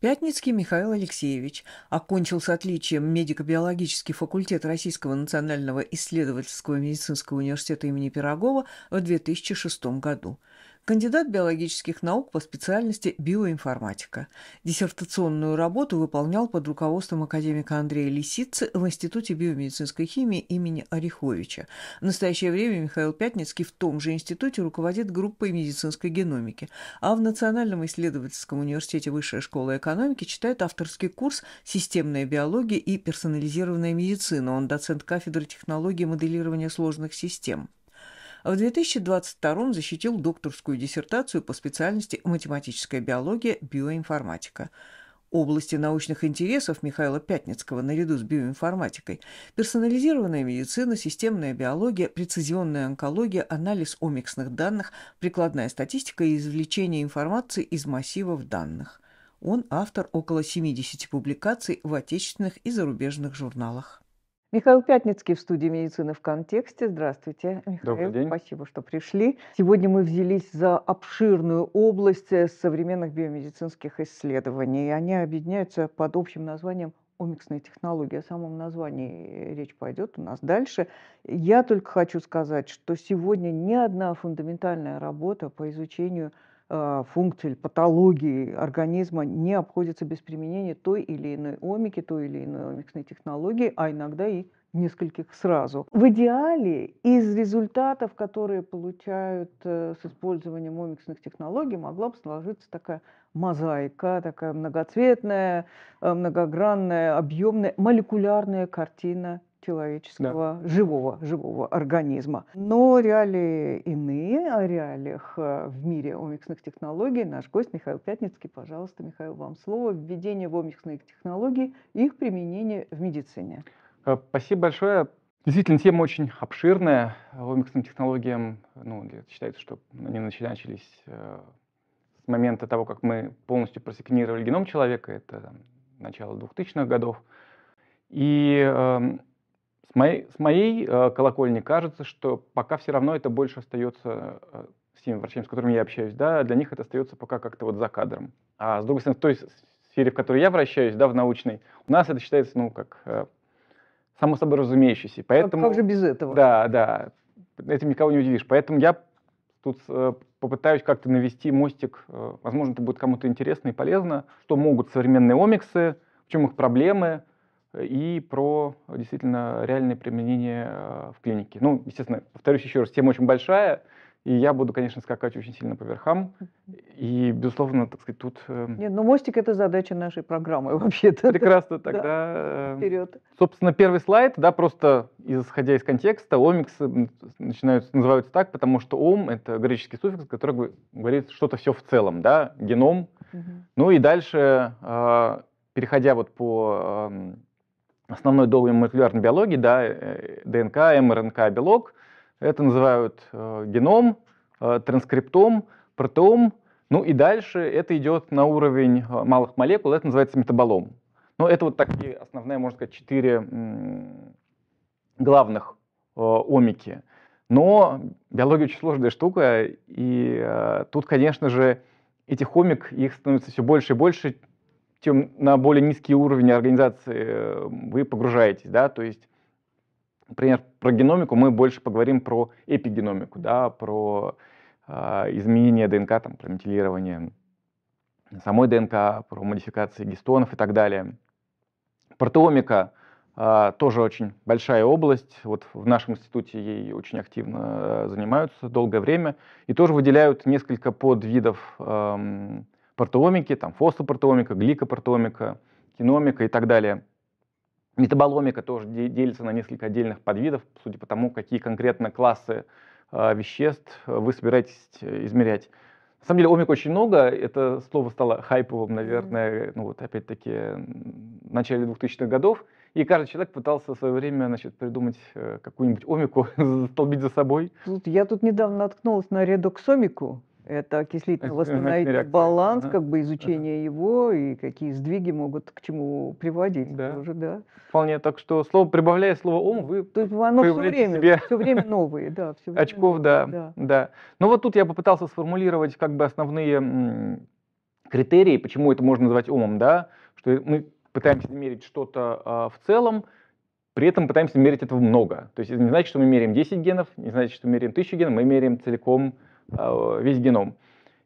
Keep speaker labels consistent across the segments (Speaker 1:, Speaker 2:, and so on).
Speaker 1: Пятницкий Михаил Алексеевич окончил с отличием медико-биологический факультет Российского национального исследовательского медицинского университета имени Пирогова в 2006 году – кандидат биологических наук по специальности биоинформатика. Диссертационную работу выполнял под руководством академика Андрея Лисицы в Институте биомедицинской химии имени Ореховича. В настоящее время Михаил Пятницкий в том же институте руководит группой медицинской геномики, а в Национальном исследовательском университете Высшая школа экономики читает авторский курс «Системная биология и персонализированная медицина». Он доцент кафедры технологии моделирования сложных систем. А в 2022 защитил докторскую диссертацию по специальности математическая биология, биоинформатика. Области научных интересов Михаила Пятницкого наряду с биоинформатикой – персонализированная медицина, системная биология, прецизионная онкология, анализ омиксных данных, прикладная статистика и извлечение информации из массивов данных. Он автор около 70 публикаций в отечественных и зарубежных журналах. Михаил Пятницкий в студии медицины в контексте. Здравствуйте, Михаил. Добрый день. Спасибо, что пришли. Сегодня мы взялись за обширную область э, современных биомедицинских исследований. Они объединяются под общим названием омиксная технология. О самом названии речь пойдет у нас дальше. Я только хочу сказать, что сегодня ни одна фундаментальная работа по изучению – а, функций, патологии организма не обходится без применения той или иной омики, той или иной омиксной технологии, а иногда и нескольких сразу. В идеале из результатов, которые получают э, с использованием омиксных технологий, могла бы сложиться такая мозаика, такая многоцветная, э, многогранная, объемная, молекулярная картина человеческого да. живого, живого организма. Но реалии иные, о реалиях э, в мире омиксных технологий наш гость Михаил Пятницкий. Пожалуйста, Михаил, вам слово. Введение в омиксные технологии и их применение в медицине.
Speaker 2: Э, спасибо большое. Действительно, тема очень обширная. Э, омиксным технологиям ну, считается, что они начались с момента того, как мы полностью просеквенировали геном человека. Это там, начало 2000-х годов. И эм, с моей, с моей э, колокольни кажется, что пока все равно это больше остается э, с теми врачами, с которыми я общаюсь, да, для них это остается пока как-то вот за кадром. А с другой стороны, в той сфере, в которой я вращаюсь, да, в научной, у нас это считается, ну, как э, само собой разумеющееся. Поэтому, как, как же без этого? Да, да, этим никого не удивишь. Поэтому я тут э, попытаюсь как-то навести мостик, э, возможно, это будет кому-то интересно и полезно, что могут современные омиксы, в чем их проблемы, и про э, действительно реальное применение э, в клинике. Ну, естественно, повторюсь еще раз, тема очень большая, и я буду, конечно, скакать очень сильно по верхам. И, безусловно, так сказать, тут... Э,
Speaker 1: Нет, ну мостик — это задача нашей программы вообще-то. Прекрасно, тогда...
Speaker 2: Да. Вперед. Собственно, первый слайд, да, просто исходя из контекста, омикс начинают, называются так, потому что ом — это греческий суффикс, который говорит что-то все в целом, да, геном. Угу. Ну и дальше, переходя вот по эм, основной догме молекулярной биологии, да, э, ДНК, мРНК, белок. Это называют э, геном, э, транскриптом, протеом. Ну и дальше это идет на уровень малых молекул, это называется метаболом. Но ну, это вот такие основные, можно сказать, четыре главных омики. Но биология очень сложная штука, и э, тут, конечно же, этих омик, их становится все больше и больше, тем на более низкие уровни организации э, вы погружаетесь, да, то есть, например, про геномику мы больше поговорим про эпигеномику, да, про э, изменение ДНК, там, про метилирование самой ДНК, про модификации гистонов и так далее. Протеомика э, а, тоже очень большая область, вот в нашем институте ей очень активно э, занимаются долгое время, и тоже выделяют несколько подвидов э, протеомики, там фосфопротеомика, гликопротеомика, киномика и так далее. Метаболомика тоже делится на несколько отдельных подвидов, судя по тому, какие конкретно классы а, э, веществ вы собираетесь э, измерять. На самом деле омик очень много, это слово стало хайповым, наверное, ну вот опять-таки в начале 2000-х годов, и каждый человек пытался в свое время значит, придумать э, какую-нибудь омику, столбить за
Speaker 1: собой. Тут, я тут недавно наткнулась на редоксомику, это окислительно восстановить реакция, баланс, ага. как бы изучение ага. его и какие сдвиги могут к чему приводить. Да. Тоже, да.
Speaker 2: Вполне. Так что слово прибавляя слово ум, вы
Speaker 1: То есть оно все время, себе все время новые, да, все время
Speaker 2: очков, новые, да, да, да. Но ну, вот тут я попытался сформулировать как бы основные критерии, почему это можно назвать умом, да, что мы пытаемся мерить что-то а, в целом, при этом пытаемся мерить этого много. То есть это не значит, что мы меряем 10 генов, не значит, что мы меряем 1000 генов, мы меряем целиком а, весь геном.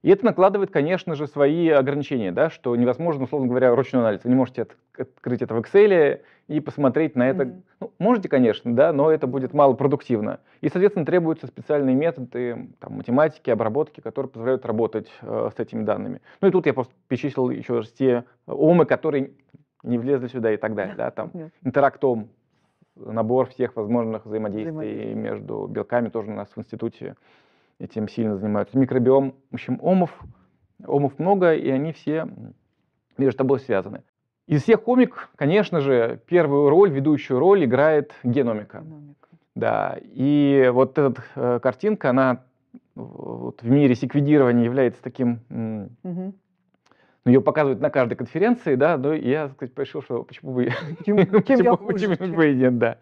Speaker 2: И это накладывает, конечно же, свои ограничения, да, что невозможно, условно говоря, ручной анализ. Вы не можете открыть это в Excel и посмотреть на это. Mm-hmm. Ну, можете, конечно, да, но это будет малопродуктивно. И, соответственно, требуются специальные методы там, математики, обработки, которые позволяют работать э, с этими данными. Ну и тут я просто перечислил еще те омы, которые не влезли сюда и так далее. Да, там, yeah. интерактом, набор всех возможных взаимодействий между белками тоже у нас в институте этим сильно занимаются. Микробиом, в общем, омов, омов много, и они все между собой связаны. Из всех омик, конечно же, первую роль, ведущую роль играет геномика. геномика. Да, и вот эта э, картинка, она вот, в мире секведирования является таким... Э, угу. Ну, ее показывают на каждой конференции, да, но я, так сказать, решил, что почему бы... почему, я хуже, почему бы и нет, да.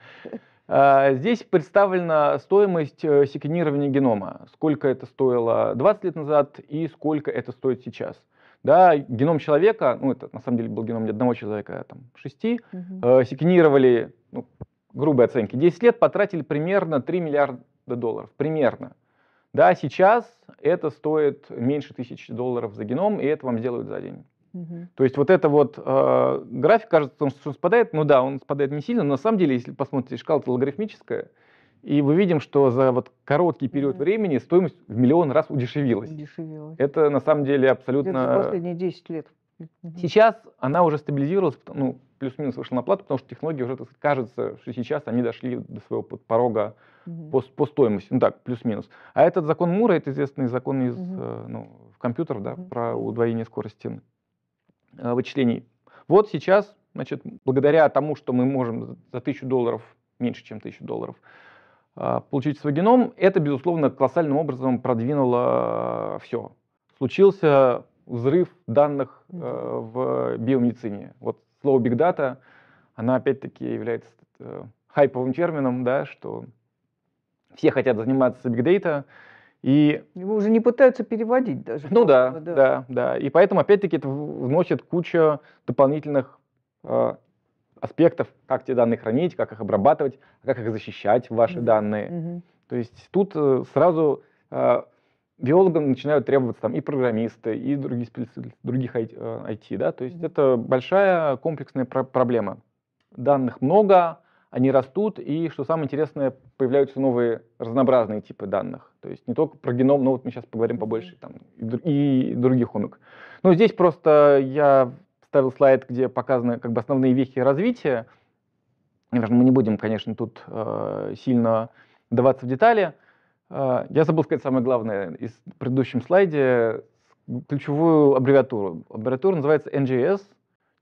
Speaker 2: А, здесь представлена стоимость э, секвенирования генома, сколько это стоило 20 лет назад и сколько это стоит сейчас. Да, геном человека, ну это на самом деле был геном не одного человека, а там шести, угу. секвенировали, ну, грубые оценки, 10 лет потратили примерно 3 миллиарда долларов, примерно. Да, сейчас это стоит меньше тысячи долларов за геном, и это вам сделают за день. Угу. То есть вот это вот э, график, кажется, что он спадает, ну да, он спадает не сильно, но на самом деле, если посмотрите, шкала логарифмическая, и мы видим, что за вот короткий период угу. времени стоимость в миллион раз удешевилась. удешевилась. Это на самом деле абсолютно... Это последние 10 лет. Сейчас она уже стабилизировалась, ну, плюс-минус вышла на плату, потому что технологии уже, кажется, что сейчас они дошли до своего порога угу. по, по стоимости. Ну так, плюс-минус. А этот закон Мура, это известный закон из угу. ну, компьютеров, да, угу. про удвоение скорости. Э, вычислений. Вот сейчас, значит, благодаря тому, что мы можем за 1000 долларов, меньше чем 1000 долларов, э, получить свой геном, это, безусловно, колоссальным образом продвинуло э, все. Случился взрыв данных в биомедицине. Вот слово Big Data, она опять-таки является хайповым термином, да, что все хотят заниматься Big Data, и...
Speaker 1: Его уже не пытаются переводить даже. Ну да, да, да,
Speaker 2: да. И поэтому, опять-таки, это вносит кучу дополнительных э, аспектов, как те данные хранить, как их обрабатывать, как их защищать, ваши mm-hmm. данные. Mm-hmm. То есть тут э, сразу э, биологам начинают требоваться там и программисты, и другие специалисты, других IT, э, да, то есть mm-hmm. это большая комплексная про- проблема. Данных много, они растут, и, что самое интересное, появляются новые разнообразные типы данных. То есть не только про геном, но вот мы сейчас поговорим побольше там, и, других умок. Но здесь просто я ставил слайд, где показаны как бы основные вехи развития. Наверное, мы не будем, конечно, тут э, сильно даваться в детали. Э, я забыл сказать самое главное из предыдущем слайде, ключевую аббревиатуру. Аббревиатура называется NGS —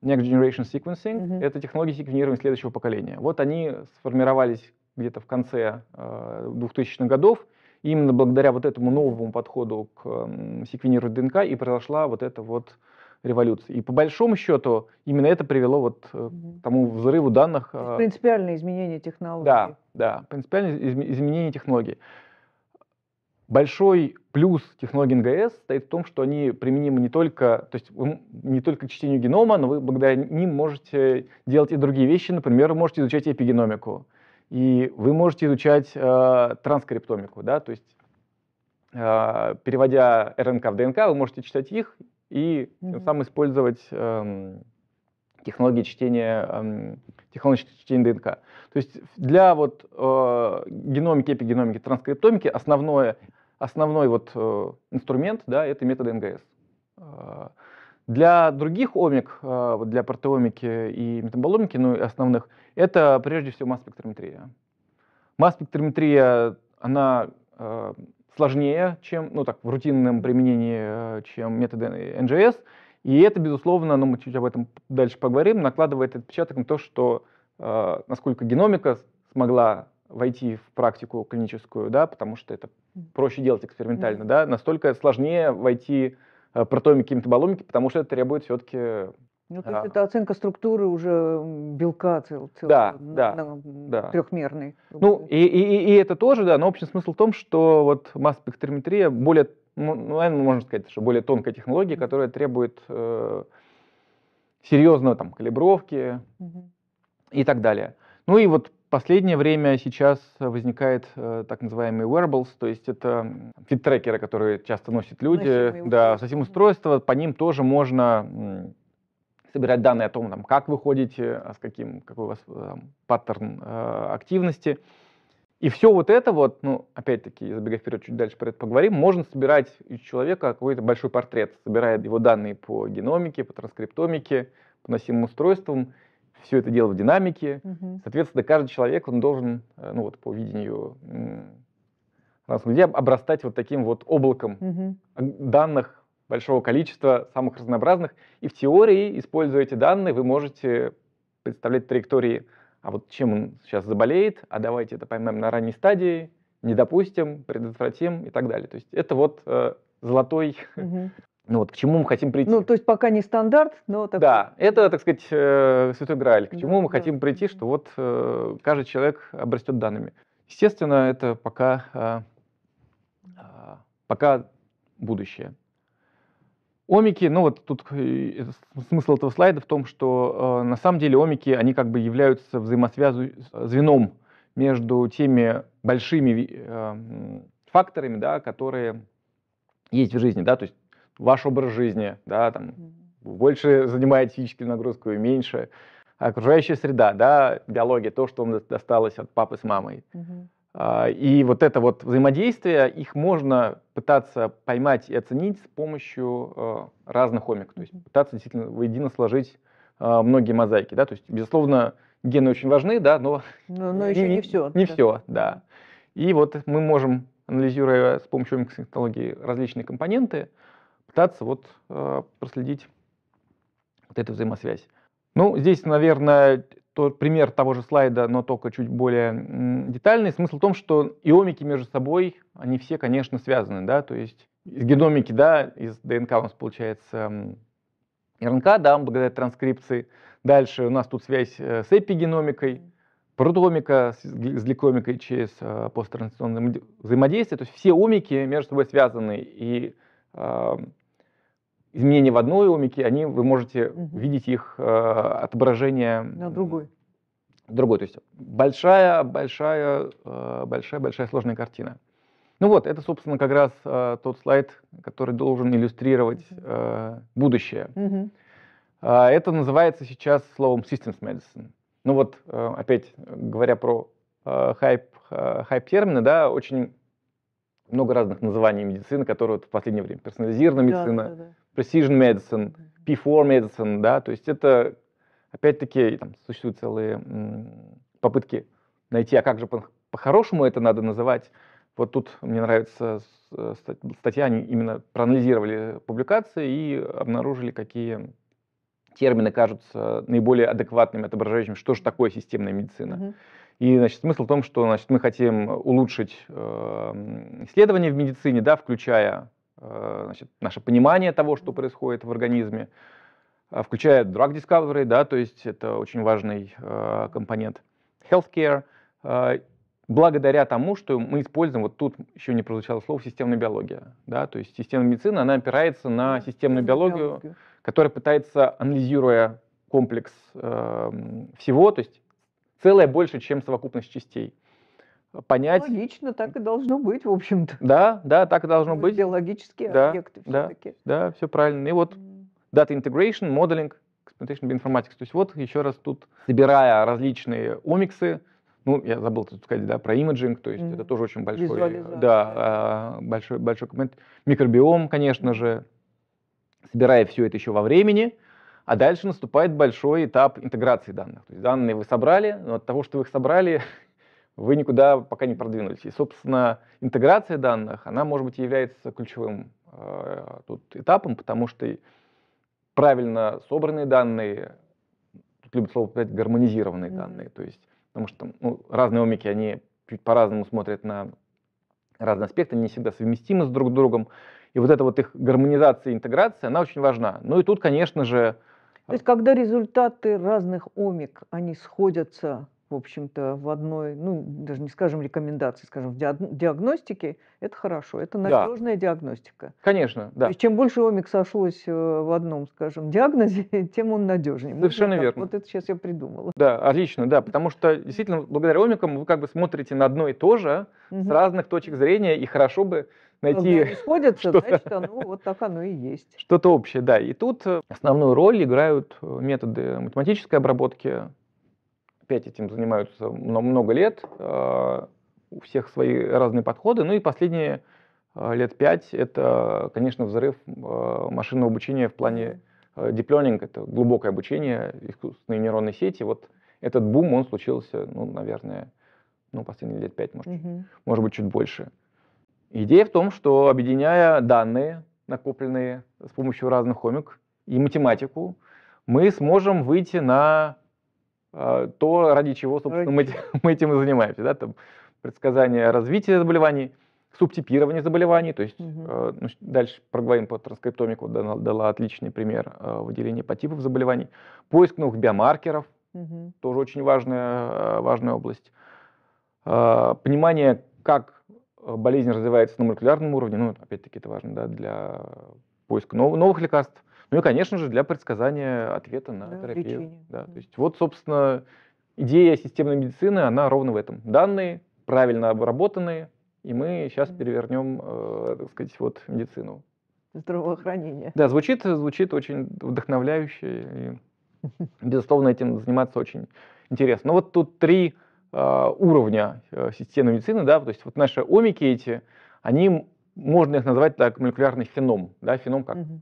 Speaker 2: Next Generation Sequencing mm-hmm. — это технологии секвенирования следующего поколения. Вот они сформировались где-то в конце э, 2000-х годов, и именно благодаря вот этому новому подходу к э, секвенированию ДНК и произошла вот эта вот революция. И по большому счету именно это привело вот э, к тому взрыву данных. Э,
Speaker 1: принципиальное изменение технологий.
Speaker 2: Да, да, принципиальное изменение технологий. Большой плюс технологий НГС стоит в том, что они применимы не только, то есть не только к чтению генома, но вы благодаря ним можете делать и другие вещи. Например, вы можете изучать эпигеномику, и вы можете изучать э, транскриптомику, да, то есть э, переводя РНК в ДНК, вы можете читать их и mm-hmm. тем самым использовать э, технологии чтения, э, технологии чтения ДНК. То есть для вот э, геномики, эпигеномики, транскриптомики основное основной вот э, инструмент, да, это метод НГС. Э, для других омик, э, для протеомики и метаболомики, ну и основных, это прежде всего масс-спектрометрия. Масс-спектрометрия, она сложнее, чем, ну так, в рутинном применении, чем методы NGS, и это, безусловно, но ну, мы чуть об этом дальше поговорим, накладывает отпечаток на то, что насколько геномика смогла войти в практику клиническую, да, потому что это проще делать экспериментально, mm-hmm. да, настолько сложнее войти э, протомики и метаболомики, потому что это требует все-таки...
Speaker 1: Ну, то а, есть а, это оценка структуры уже белка целого цел, да, да, да. трехмерный. Ну,
Speaker 2: и, и, и это тоже, да, но общий смысл в том, что вот масс-спектрометрия более, ну, ну можно сказать, что более тонкая технология, которая требует э, серьезного там калибровки mm-hmm. и так далее. Ну и вот последнее время сейчас возникает э, так называемый wearables, то есть это фит-трекеры, которые часто носят люди, носимые да, совсем устройства, по ним тоже можно собирать данные о том, там, как вы ходите, а с каким, какой у вас э, там, паттерн э, активности. И все вот это вот, ну, опять-таки, забегая вперед, чуть дальше про это поговорим, можно собирать из человека какой-то большой портрет, собирая его данные по геномике, по транскриптомике, по носимым устройствам, все это дело в динамике. Угу. Соответственно, каждый человек, он должен, э, ну вот по видению где обрастать вот таким вот облаком угу. данных большого количества, самых разнообразных. И в теории, используя эти данные, вы можете представлять траектории, а вот чем он сейчас заболеет, а давайте это поймем на ранней стадии, не допустим, предотвратим и так далее. То есть это вот э, золотой угу. Ну вот к чему мы хотим
Speaker 1: прийти? Ну, то есть пока не стандарт, но...
Speaker 2: Такой... Да, это, так сказать, э, святой грааль. К чему да, мы да. хотим прийти, что вот э, каждый человек обрастет данными. Естественно, это пока, э, а, пока будущее. Омики, ну вот тут смысл этого слайда в том, что э, на самом деле омики, они как бы являются взаимосвязью, звеном между теми большими факторами, да, которые есть в жизни, да, то есть ваш образ жизни, да, там, больше занимает физическую нагрузку и меньше, а окружающая среда, да, биология, то, что вам досталось от папы с мамой. Угу. А, и вот это вот взаимодействие, их можно пытаться поймать и оценить с помощью э, разных омик, то есть пытаться действительно воедино сложить э, многие мозаики, да, то есть, безусловно, гены очень важны, да, но...
Speaker 1: Но, но еще не, не все. Не все,
Speaker 2: да. И вот мы можем, анализируя с помощью технологии различные компоненты, пытаться вот а, проследить вот эту взаимосвязь. Ну, здесь, наверное, тот пример того же слайда, но только чуть более детальный. Смысл в том, что иомики между собой, они все, конечно, связаны, да, то есть из геномики, да, из ДНК у нас получается РНК, да, благодаря транскрипции. Дальше у нас тут связь э, с эпигеномикой, протомика с гликомикой через э, посттрансляционное взаимодействие. То есть все омики между собой связаны, и э, изменения в одной омике, они, вы можете угу. видеть их э, отображение
Speaker 1: на другой.
Speaker 2: Другой, то есть большая, большая, э, большая, большая сложная картина. Ну вот, это, собственно, как раз э, тот слайд, который должен иллюстрировать э, будущее. Угу. Э, это называется сейчас словом systems medicine. Ну вот, э, опять говоря про э, хайп, э, хайп-термины, да, очень много разных названий медицины, которые вот в последнее время персонализированная да, медицина, да, да precision medicine, P4 medicine, да, то есть это, опять-таки, существуют целые попытки найти, а как же по-хорошему это надо называть. Вот тут мне нравится э, статья, они именно проанализировали публикации и обнаружили, какие термины кажутся наиболее адекватными, отображающими, что же такое системная медицина. И значит, смысл в том, что значит, мы хотим улучшить э, исследования в медицине, да, включая Э, значит, наше понимание того, что происходит в организме, э, включая drug discovery, да, то есть это очень важный э, компонент healthcare, благодаря тому, что мы используем, вот тут еще не прозвучало слово, системная биология, да, то есть системная медицина, она опирается на системную биологию, которая пытается, анализируя комплекс э, всего, то есть целое больше, чем совокупность частей понять.
Speaker 1: Логично так и должно быть, в общем-то.
Speaker 2: Да, да, так и должно быть. Биологические да, объекты да, все-таки. Да, все правильно. И вот data integration, modeling, exploitation bioinformatics. То есть вот еще раз тут, собирая различные омиксы, ну, я забыл тут сказать, да, про имиджинг, то есть mm-hmm. это тоже очень большой, э, да, а, большой, большой коммент. Микробиом, конечно же, собирая все это еще во времени, а дальше наступает большой этап интеграции данных. То есть данные вы собрали, но от того, что вы их собрали, вы никуда пока не продвинулись. И, собственно, интеграция данных, она, может быть, является ключевым э, тут этапом, потому что правильно собранные данные, тут любят слово писать гармонизированные mm-hmm. данные, то есть, потому что ну, разные омики, они чуть по-разному смотрят на разные аспекты, они не всегда совместимы с друг другом, и вот эта вот их гармонизация и интеграция, она очень важна. Ну и тут, конечно же...
Speaker 1: То есть, когда результаты разных омик, они сходятся в общем-то, в одной, ну, даже не скажем рекомендации, скажем, в диагностике, это хорошо, это надежная да. диагностика.
Speaker 2: Конечно, да. То есть,
Speaker 1: чем больше омик сошлось э, в одном, скажем, диагнозе, тем он надежнее. Совершенно Можно, верно. Вот это сейчас я придумала.
Speaker 2: Да, отлично, да, потому что действительно благодаря омикам вы как бы смотрите на одно и то же угу. с разных точек зрения, и хорошо бы
Speaker 1: найти... Когда сходятся, значит, оно, вот так оно и есть. Что-то общее, да.
Speaker 2: И тут э, основную роль играют э, методы математической обработки, опять этим занимаются много лет, э, у всех свои разные подходы. Ну и последние э, лет пять – это, конечно, взрыв э, машинного обучения в плане deep learning, это глубокое обучение, искусственные нейронные сети. Вот этот бум, он случился, ну, наверное, ну, последние лет пять, может, угу. может быть, чуть больше. Идея в том, что объединяя данные, накопленные с помощью разных хомик и математику, мы сможем выйти на а, то, ради чего, собственно, мы, мы этим и занимаемся. Да? Там предсказание развития заболеваний, субтипирование заболеваний, то есть угу. э, ну, дальше проговорим по транскриптомику, дала, дала отличный пример э, выделения по типам заболеваний, поиск новых биомаркеров, угу. тоже очень важная, важная область, э, понимание, как болезнь развивается на молекулярном уровне, ну, опять-таки это важно да, для поиска нов, новых лекарств, ну и, конечно же, для предсказания ответа на да, терапию. Лечение. Да, то есть вот, собственно, идея системной медицины, она ровно в этом. Данные правильно обработанные, и мы сейчас перевернем, э, так сказать, вот медицину.
Speaker 1: Здравоохранение. Да,
Speaker 2: звучит, звучит очень вдохновляюще, и, безусловно, этим заниматься очень интересно. Но ну вот тут три э, уровня э, системы медицины, да, то есть вот наши омики эти, они, можно их назвать так, молекулярный феном, да, феном как угу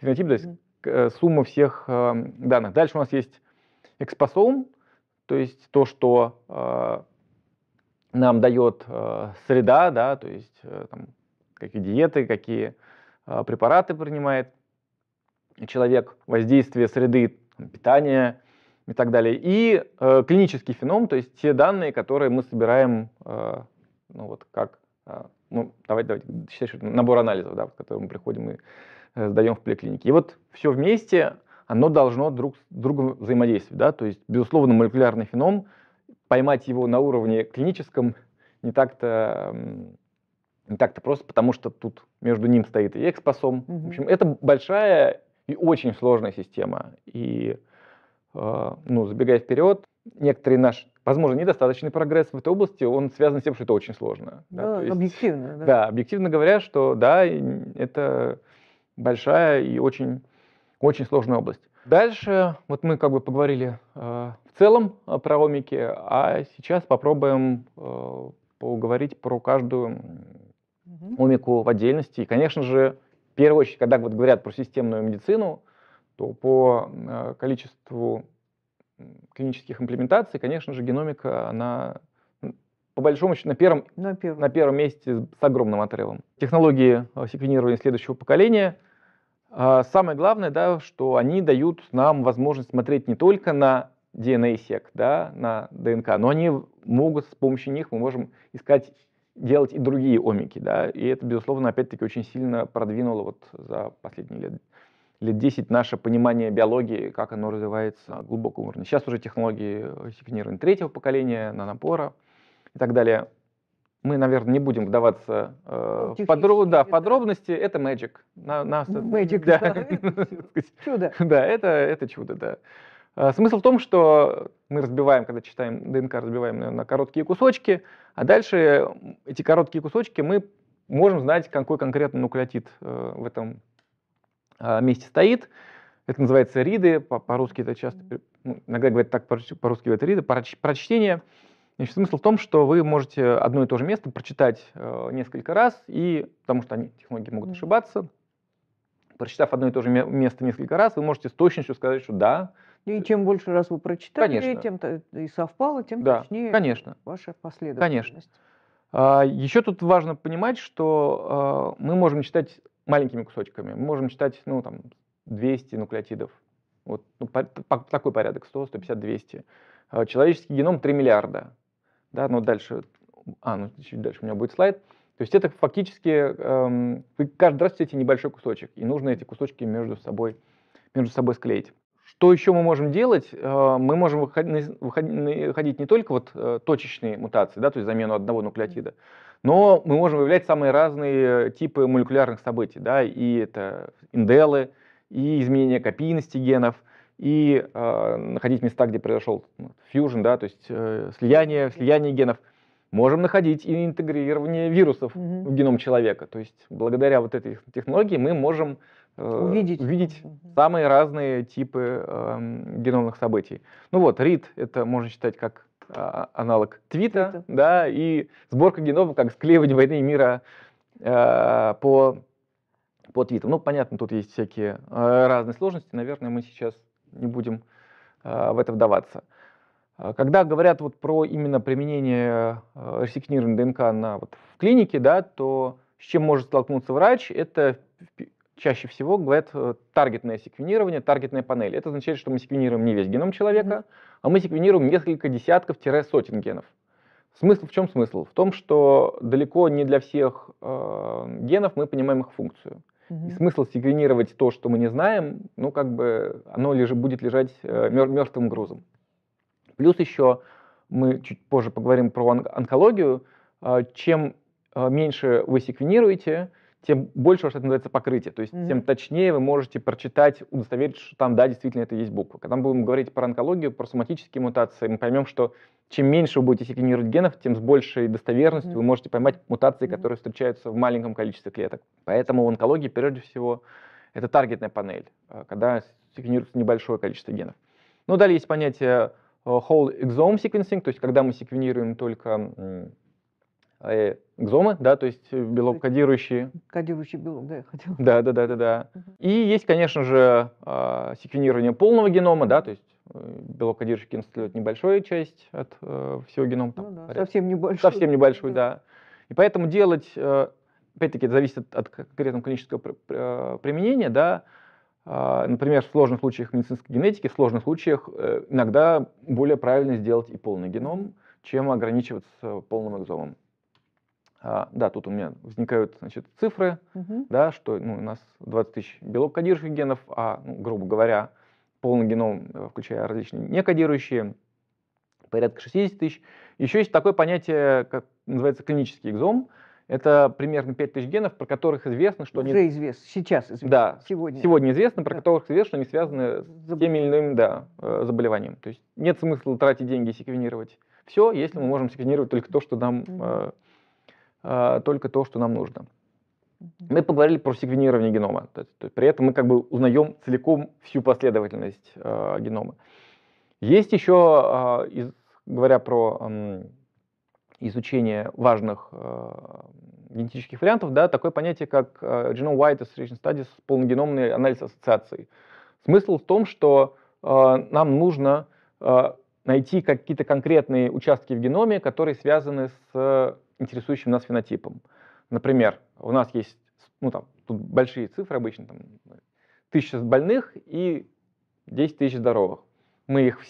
Speaker 2: фенотип, то есть э, сумма всех эм, данных. Дальше у нас есть экспосом, то есть то, что э, нам дает э, среда, да, то есть там, какие диеты, какие препараты принимает человек, воздействие среды, питания и так далее. И э, клинический феном, то есть те данные, которые мы собираем, э, ну вот как, э, ну давайте, давайте, считай, что набор анализов, да, к которому мы приходим и Э, сдаем в поликлинике. И вот все вместе, оно должно друг с другом взаимодействовать. Да? То есть, безусловно, молекулярный феном, поймать его на уровне клиническом не так-то не так-то просто, потому что тут между ним стоит и экспосом. Угу. В общем, это большая и очень сложная система. И, э, ну, забегая вперед, некоторые наш, возможно, недостаточный прогресс в этой области, он связан с тем, что это очень сложно.
Speaker 3: Да, да объективно. да.
Speaker 2: да, объективно говоря, что да, это большая и очень, очень сложная область. Дальше, вот мы как бы поговорили э, в целом э, про омики, а сейчас попробуем э, поговорить про каждую угу. омику в отдельности. И, конечно же, в первую очередь, когда вот говорят про системную медицину, то по э, количеству клинических имплементаций, конечно же, геномика, она по большому счету на первом, на первом. На первом месте с огромным отрывом. Технологии э, секвенирования следующего поколения. А, самое главное, да, что они дают нам возможность смотреть не только на DNA-сек, да, на ДНК, но они могут, с помощью них мы можем искать, делать и другие омики, да, и это, безусловно, опять-таки очень сильно продвинуло вот за последние лет, лет 10 наше понимание биологии, как оно развивается на глубоком уровне. Сейчас уже технологии э, секвенирования третьего поколения, нанопора, и так далее. Мы, наверное, не будем вдаваться э, в подро- да, в подробности. Это Magic. На, на... Magic, да. да. чудо. Да, это, это чудо, да. А, смысл в том, что мы разбиваем, когда читаем ДНК, разбиваем на, на короткие кусочки, а дальше эти короткие кусочки мы можем знать, какой конкретно нуклеотид э, в этом а, месте стоит. Это называется риды, по- русски это часто, ну, иногда говорят так, по- русски говорят риды, прочтение. Проч- Значит, смысл в том, что вы можете одно и то же место прочитать э, несколько раз, и, потому что они, технологии могут ошибаться, прочитав одно и то же место несколько раз, вы можете с точностью сказать, что да. Ну и чем больше раз вы прочитали, конечно. тем
Speaker 1: -то э, и совпало,
Speaker 2: тем да, точнее конечно.
Speaker 1: ваша последовательность. Конечно.
Speaker 2: А, Еще тут важно понимать, что э, мы можем читать маленькими кусочками. Мы можем читать ну, там, 200 нуклеотидов. Вот, ну, по, по, такой порядок, 100, 150, 200. Человеческий геном 3 миллиарда да, но ну, дальше, а, ну чуть дальше у меня будет слайд. То есть это фактически, эм, вы каждый раз эти небольшой кусочек, и нужно эти кусочки между собой, между собой склеить. Что еще мы можем делать? Э, мы можем выходить не только вот э, точечные мутации, да, то есть замену одного нуклеотида, но мы можем выявлять самые разные э, типы молекулярных событий. Да, и это инделы, и изменения копийности генов – и э, находить места, где произошел ну, фьюжн, да, то есть э, слияние, слияние генов. Можем находить и интегрирование вирусов угу. в геном человека. То есть благодаря вот этой технологии мы можем э, увидеть, увидеть угу. самые разные типы э, геномных событий. Ну вот, РИД, это можно считать как э, аналог твита, твита, да, и сборка генома как склеивание войны и мира э, по, по твитам. Ну, понятно, тут есть всякие э, разные сложности. Наверное, мы сейчас не будем э, в это вдаваться. А, когда говорят вот про именно применение э, рассекнированной ДНК на, вот, в клинике, да, то с чем может столкнуться врач, это чаще всего говорят э, таргетное секвенирование, таргетная панель. Это означает, что мы секвенируем не весь геном человека, а мы секвенируем несколько десятков-сотен генов. Смысл в чем смысл? В том, что далеко не для всех э, генов мы понимаем их функцию. Угу. И смысл секвенировать то, что мы не знаем, ну, как бы оно лежит, будет лежать э, мертвым грузом. Плюс еще мы чуть позже поговорим про онкологию. А, чем а, меньше вы секвенируете, тем больше ваше, это называется, покрытие. То есть mm-hmm. тем точнее вы можете прочитать, удостовериться, что там, да, действительно это есть буква. Когда мы будем говорить про онкологию, про соматические мутации, мы поймем, что чем меньше вы будете секвенировать генов, тем с большей достоверностью mm-hmm. вы можете поймать мутации, mm-hmm. которые встречаются в маленьком количестве клеток. Поэтому в онкологии, прежде всего, это таргетная панель, э, когда секвенируется небольшое количество генов. Ну, далее есть понятие э, whole exome sequencing, то есть когда мы секвенируем только экзомы, да, то есть э, белок кодирующие.
Speaker 1: Кодирующий белок, да, я хотел.
Speaker 2: Да, да, да, да, да. Угу. И есть, конечно же, э, секвенирование полного генома, да, то есть э, белок кодирующий ген составляет небольшую часть от э, всего генома. Там, ну да, совсем небольшую. Совсем небольшую, да. да. И поэтому делать, э, опять-таки, это зависит от, конкретного клинического при, э, применения, да, а, Например, в сложных случаях медицинской генетики, в сложных случаях э, иногда более правильно сделать и полный геном, чем ограничиваться полным экзомом. А, да, тут у меня возникают значит, цифры, угу. да, что ну, у нас 20 тысяч белок-кодирующих генов, а, ну, грубо говоря, полный геном, э, включая различные некодирующие, порядка 60 тысяч. Еще есть такое понятие, как называется клинический экзом. Это примерно 5 тысяч генов, про которых известно, что Уже они... Уже
Speaker 1: известно, сейчас известно, да, сегодня. Сегодня
Speaker 2: известно, про да. которых известно, что они связаны Заболев... с тем или иным да, э, заболеванием. То есть нет смысла тратить деньги и секвенировать все, если мы можем секвенировать только то, что нам угу. э, а, только то, что нам нужно. Мы поговорили про секвенирование генома. То есть, то есть при этом мы как бы узнаем целиком всю последовательность э, генома. Есть еще, э, из, говоря про э, изучение важных э, генетических вариантов, да, такое понятие, как э, genome-wide association studies, полногеномный анализ ассоциаций. Смысл в том, что э, нам нужно э, найти какие-то конкретные участки в геноме, которые связаны с интересующим нас фенотипом. Например, у нас есть, ну там, тут большие цифры обычно, там, тысяча больных и 10 тысяч здоровых. Мы их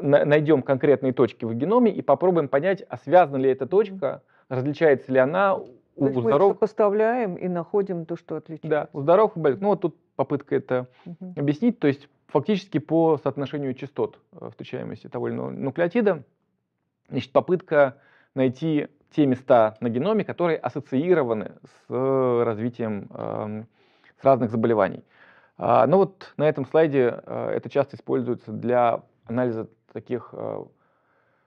Speaker 2: найдем конкретные точки в геноме и попробуем понять, а связана ли эта точка, различается ли она у то есть здоровых. Мы
Speaker 1: сопоставляем и находим то,
Speaker 2: что отличается. Да, у здоровых и больных. Ну вот тут попытка это угу. объяснить. То есть фактически по соотношению частот э, встречаемости того или иного нуклеотида. Значит, попытка найти те места на геноме, которые ассоциированы с э, развитием эм, с разных заболеваний. А, но ну вот на этом слайде э, это часто используется для анализа таких э,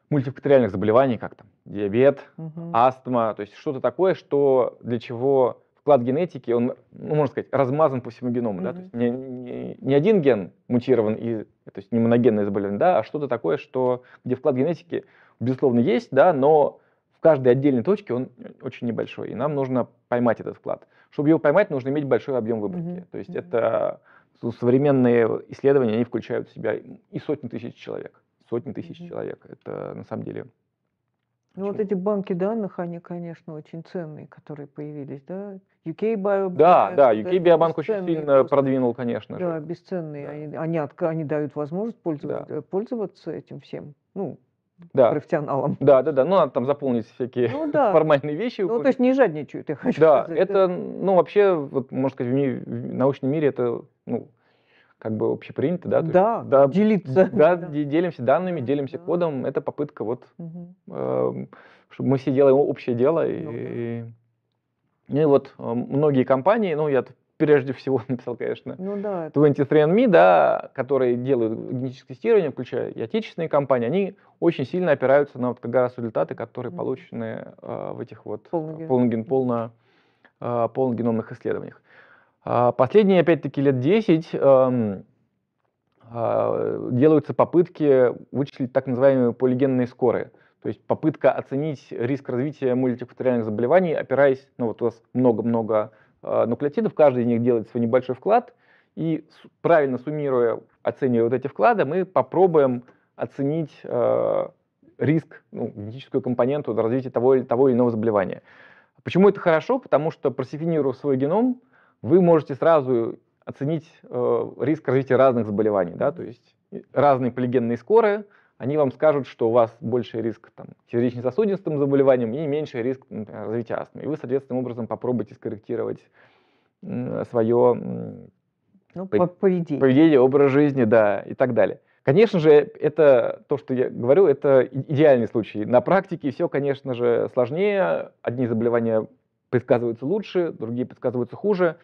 Speaker 2: мультифакториальных заболеваний, как там диабет, угу. астма, то есть что-то такое, что для чего вклад генетики, он, ну, можно сказать, размазан по всему геному. Угу. Да? То есть не, не, не один ген мутирован, и, то есть не моногенное заболевание, да, а что-то такое, что, где вклад генетики, безусловно, есть, да, но каждой отдельной точке он очень небольшой, и нам нужно поймать этот вклад. Чтобы его поймать, нужно иметь большой объем выборки. Mm-hmm. То есть это современные исследования, они включают в себя и сотни тысяч человек. Сотни тысяч mm-hmm. человек. Это на самом деле...
Speaker 1: Ну вот эти банки данных, они, конечно, очень ценные, которые появились, да? UK Biobank. Да, да, UK
Speaker 2: Biobank очень сильно просто. продвинул, конечно да,
Speaker 1: же. Да, бесценные. Они, они, они дают возможность пользоваться, да. Э, пользоваться этим всем. Ну,
Speaker 2: да. профессионалом. Да, да, да. Ну, надо там заполнить всякие ну, да. формальные вещи. Ну,
Speaker 1: то есть не жадничают,
Speaker 2: я хочу да, сказать. Это, да, это, ну, вообще, вот, можно сказать, в, ми- в научном мире это, ну, как бы общепринято, да? Да, есть, да, делиться. Да, да, делимся данными, делимся да. кодом. Это попытка вот, угу. э, чтобы мы все делаем общее дело. Ну, и, да. и, ну, и вот э, многие компании, ну, я прежде всего написал, конечно, ну, да, 23andMe, эм да, которые делают генетическое тестирование, включая и отечественные компании, они очень сильно опираются на вот как раз результаты, которые получены э, в этих вот а, полноген, полноген, а, полно, э, полногеномных исследованиях. Э, последние, опять-таки, лет 10 э, э, делаются попытки вычислить так называемые полигенные скорые. То есть попытка оценить риск развития мультифакториальных заболеваний, опираясь, ну вот у вас много-много Э, нуклеотидов, каждый из них делает свой небольшой вклад, и правильно суммируя, оценивая вот эти вклады, мы попробуем оценить э, риск, ну, генетическую компоненту развития того, или того или иного заболевания. Почему это хорошо? Потому что, просефинировав свой геном, вы можете сразу оценить э, риск развития разных заболеваний, да, то есть э, разные полигенные скоры – они вам скажут, что у вас больше риск там, сердечно-сосудистым заболеваниям и меньше риск например, развития астмы. И вы, соответственным образом, попробуйте скорректировать свое ну, по поведение. поведение, образ жизни, да, и так далее. Конечно же, это то, что я говорю, это идеальный случай. На практике все, конечно же, сложнее. Одни заболевания предсказываются лучше, другие предсказываются хуже.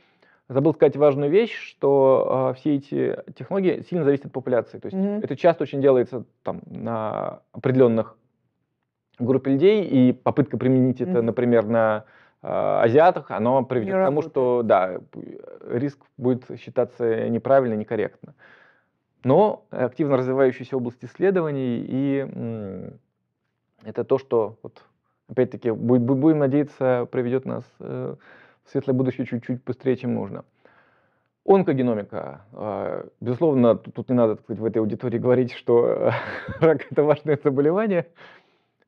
Speaker 2: Забыл сказать важную вещь, что э, все эти технологии сильно зависят от популяции. То есть mm-hmm. это часто очень делается там, на определенных группе людей, и попытка применить это, mm-hmm. например, на э, азиатах, она приведет Не к тому, работает. что да, риск будет считаться неправильно, некорректно. Но активно развивающиеся области исследований, и м- это то, что, вот, опять-таки, будем надеяться, приведет нас... Э, светлое будущее чуть-чуть быстрее, чем нужно. Онкогеномика. А, безусловно, тут не надо так сказать, в этой аудитории говорить, что рак – это важное заболевание.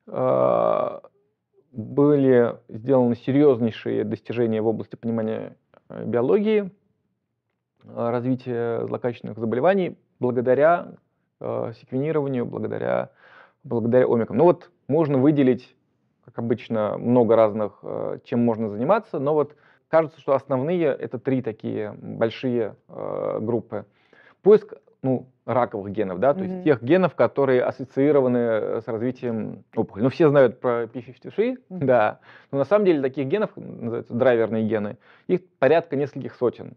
Speaker 2: А, были сделаны серьезнейшие достижения в области понимания э, биологии, а, развития злокачественных заболеваний благодаря э, секвенированию, благодаря, благодаря омикам. Ну вот можно выделить, как обычно, много разных, э, чем можно заниматься, но вот кажется, что основные это три такие большие э, группы. Поиск ну, раковых генов, да, то mm-hmm. есть тех генов, которые ассоциированы э, с развитием опухоли. Ну, все знают про P53, mm-hmm. да, но на самом деле таких генов, называются драйверные гены, их порядка нескольких сотен.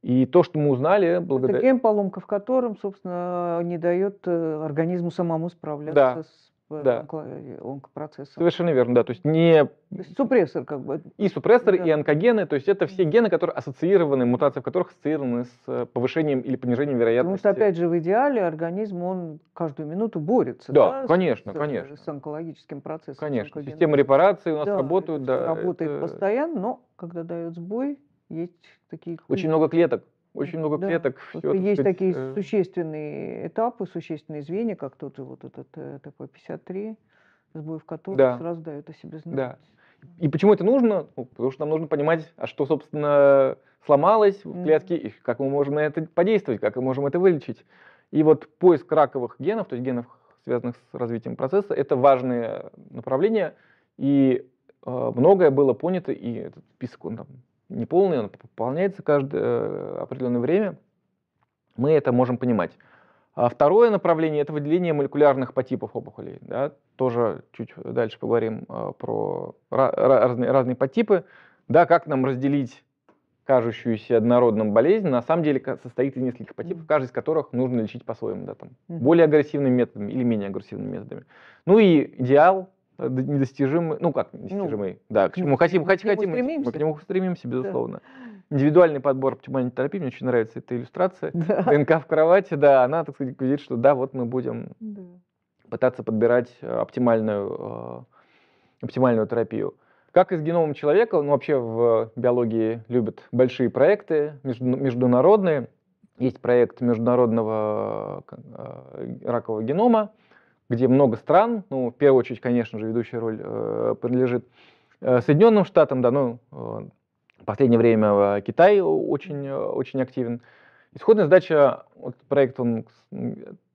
Speaker 2: И то, что мы узнали, благодаря... Это ген,
Speaker 1: поломка в котором, собственно, не дает э, организму самому справляться да. с да. Э, онкопроцессов. Совершенно
Speaker 2: верно, да. То есть не... То
Speaker 1: есть супрессор как бы.
Speaker 2: И супрессор да. и онкогены. То есть это все гены, которые ассоциированы, мутации в которых ассоциированы с э, повышением или понижением вероятности. Потому что, опять же,
Speaker 1: в идеале организм, он каждую минуту борется. Да, да конечно, с, конечно. С онкологическим процессом. Конечно. система
Speaker 2: репарации у нас да, работают. Да, работает это...
Speaker 1: постоянно, но когда дает сбой, есть такие... Очень
Speaker 2: много клеток очень много да. клеток. Все, есть сказать, такие э...
Speaker 1: существенные этапы, существенные звенья, как тот же вот этот э, такой 53, сбой в котором да. сразу дает о себе знать. Да.
Speaker 2: И почему это нужно? Ну, потому что нам нужно понимать, а что, собственно, сломалось в клетке, mm. и как мы можем на это подействовать, как мы можем это вылечить. И вот поиск раковых генов, то есть генов, связанных с развитием процесса, это важное направление, и э, многое было понято, и этот список, он там не полный, он пополняется каждое э, определенное время. Мы это можем понимать. А второе направление – это выделение молекулярных потипов опухолей. Да? Тоже чуть дальше поговорим а, про разные, разные потипы. Да, как нам разделить кажущуюся однородным болезнь, на самом деле состоит из нескольких подтипов, mm-hmm. каждый из которых нужно лечить по-своему, да, там, mm-hmm. более агрессивными методами или менее агрессивными методами. Ну и идеал Э, недостижимый, ну как ну, недостижимый, ну, да, к чему хотим, хоть, хотим, стремимся. мы к нему стремимся, безусловно. Да. Индивидуальный подбор оптимальной терапии, мне очень нравится эта иллюстрация. Да. ДНК в кровати, да, она, так сказать, говорит, что да, вот мы будем да. пытаться подбирать э, оптимальную, э, оптимальную терапию. Как из генома человека, ну вообще в биологии любят большие проекты, международные. Есть проект международного ракового генома, где много стран, ну, в первую очередь, конечно же, ведущая роль э, принадлежит э, Соединенным Штатам, да, ну, э, в последнее время э, Китай очень, э, очень активен. Исходная задача, вот проект, он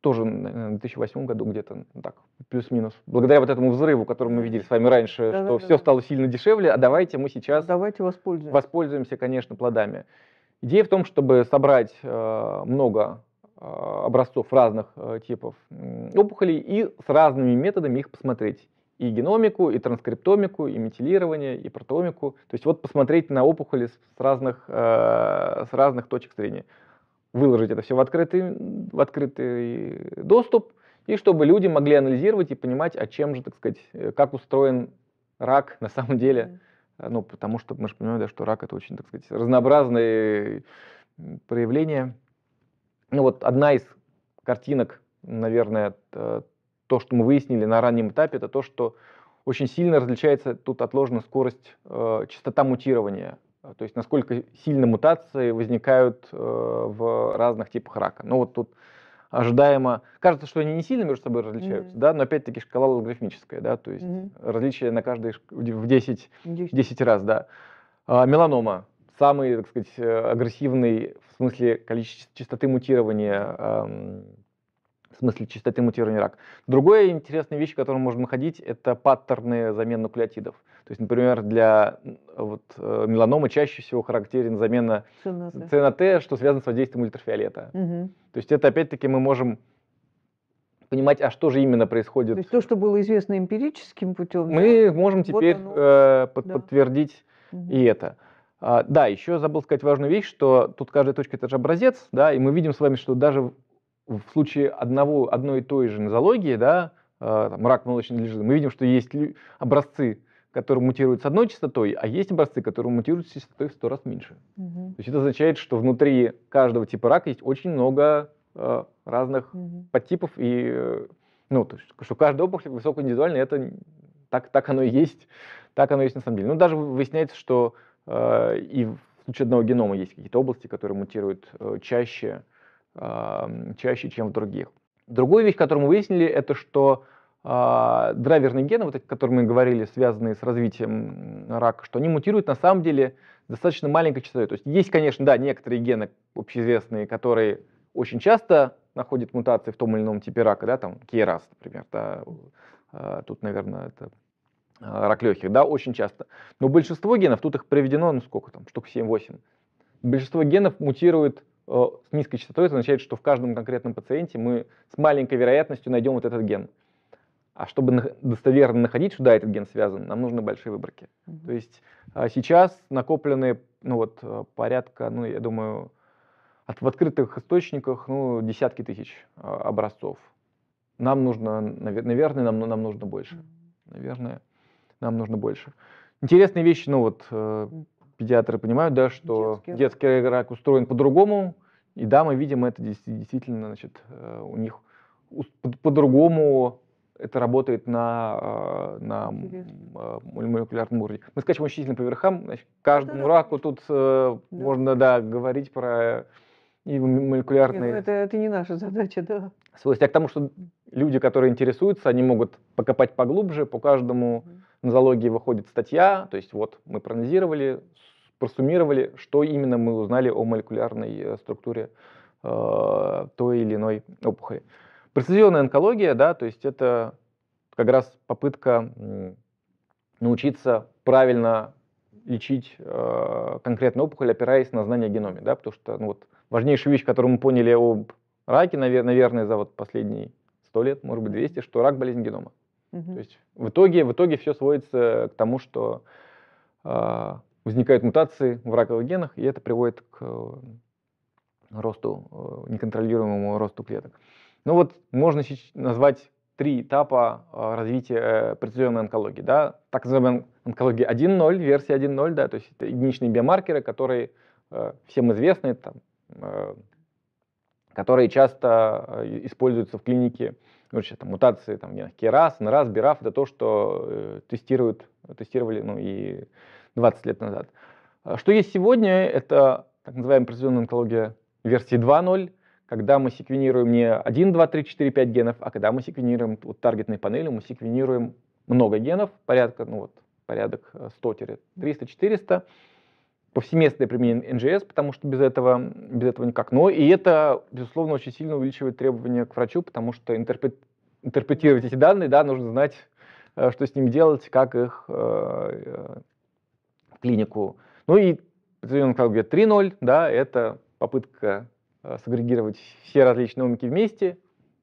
Speaker 2: тоже в 2008 году где-то ну, так, плюс-минус. Благодаря вот этому взрыву, который мы видели с вами раньше, да, что да, все да. стало сильно дешевле, а давайте мы сейчас давайте воспользуемся. воспользуемся, конечно, плодами. Идея в том, чтобы собрать э, много а, образцов разных э, типов опухолей и с разными методами их посмотреть. И геномику, и транскриптомику, и метилирование, и протомику То есть вот посмотреть на опухоли с разных, э, с разных точек зрения. Выложить это все в открытый, в открытый доступ, и чтобы люди могли анализировать и понимать, о а чем же, так сказать, э, как устроен рак на самом деле. Ну, потому что мы же понимаем, да, что рак это очень, так сказать, разнообразные проявления ну вот одна из картинок, наверное, э, то, что мы выяснили на раннем этапе, это то, что очень сильно различается тут отложена скорость, э, частота мутирования, то есть насколько сильно мутации возникают э, в разных типах рака. Ну вот тут ожидаемо, кажется, что они не сильно между собой различаются, mm-hmm. да, но опять-таки шкала логарифмическая, да, то есть mm-hmm. различие на каждый в 10, 10. 10 раз, да. А, меланома, самый, так сказать, э, агрессивный эм, в смысле частоты мутирования, в смысле частоты мутирования рак. Другая интересная вещь, к которой можем находить, это паттерны замен нуклеотидов. То есть, например, для вот, э, меланомы чаще всего характерен замена ЦНТ, ЦНТ что связано с воздействием ультрафиолета. Угу. То есть это опять-таки мы можем понимать, а что же именно происходит. То есть то,
Speaker 1: что было известно эмпирическим путем.
Speaker 2: Мы можем теперь вот оно. Э, под, да. подтвердить угу. и это. А, да, еще забыл сказать важную вещь, что тут каждая точка это же образец, да, и мы видим с вами, что даже в случае одного, одной и той же нозологии, да, а, там, рак молочной железы, мы видим, что есть образцы, которые мутируют с одной частотой, а есть образцы, которые мутируют с частотой в сто раз меньше. Угу. То есть это означает, что внутри каждого типа рака есть очень много а, разных угу. подтипов, и, э, ну, то есть, что каждый опухоль высокоиндивидуальный, это так, так оно и есть, так оно и есть на самом деле. Но ну, даже выясняется, что Э, и в случае одного генома есть какие-то области, которые мутируют э, чаще, чаще, чем в других. Другую вещь, которую мы выяснили, это что а, драйверные гены, вот эти, которых мы говорили, связанные с развитием рака, что они мутируют на самом деле достаточно маленькое число. То есть есть, конечно, да, некоторые гены общеизвестные, которые очень часто находят мутации в том или ином типе рака, да, там КРАС, например, да, э, тут, наверное, это Э, рак легких, да, очень часто. Но большинство генов, тут их приведено, ну сколько там, штук 7-8, большинство генов мутирует э, с низкой частотой, это означает, что в каждом конкретном пациенте мы с маленькой вероятностью найдем вот этот ген. А чтобы достоверно находить, что да, этот ген связан, нам нужны большие выборки. Mm -hmm. То есть а, сейчас накоплены ну, вот, э, порядка, ну, я думаю, от, в открытых источниках ну, десятки тысяч образцов. Нам нужно, наверное, нам, нам нужно больше. Mm -hmm. Наверное нам нужно больше. Интересные вещи, ну вот э, педиатры понимают, да, что детский, детский рак устроен по-другому, и да, мы видим это действительно, значит, э, у них по-другому это работает на, э, на э, молекулярном уровне. Мы скачиваем очень по верхам, значит, каждому да, раку тут да. можно, да, говорить про и молекулярные... Ну это,
Speaker 1: это не наша задача, да.
Speaker 2: Свойства. А к тому, что люди, которые интересуются, они могут покопать поглубже по каждому... Mm на залоге выходит статья, то есть вот мы проанализировали, просуммировали, что именно мы узнали о молекулярной э, структуре э, той или иной опухоли. Прецизионная онкология, да, то есть это как раз попытка научиться правильно лечить э, конкретную опухоль, опираясь на знания геноме, да, потому что ну, вот, важнейшая вещь, которую мы поняли об раке, наверное, за вот последние 100 лет, может быть, 200, что рак – болезнь генома. То есть в итоге, в итоге все сводится к тому, что э, возникают мутации в раковых генах, и это приводит к э, росту, э, неконтролируемому росту клеток. Ну вот можно назвать три этапа э, развития э, прецизионной онкологии. Да? Так называемая онкология 1.0, версия 1.0, да, то есть это единичные биомаркеры, которые э, всем известны, там, э, которые часто э, используются в клинике короче, там мутации, там, не знаю, Керас, Нрас, Бираф, это то, что э, тестируют, тестировали, ну, и 20 лет назад. А что есть сегодня, это так называемая прецизионная онкология версии 2.0, когда мы секвенируем не 1, 2, 3, 4, 5 генов, а когда мы секвенируем вот, таргетной панели, мы секвенируем много генов, порядка, ну вот, порядок 100-300-400, э, повсеместное применение НЖС, потому что без этого, без этого никак. Но и это, безусловно, очень сильно увеличивает требования к врачу, потому что интерпрет, интерпретировать эти данные, да, нужно знать, э, что с ними делать, как их э, э, в клинику. Ну и определенно как 3.0, да, это попытка сагрегировать все различные умники вместе,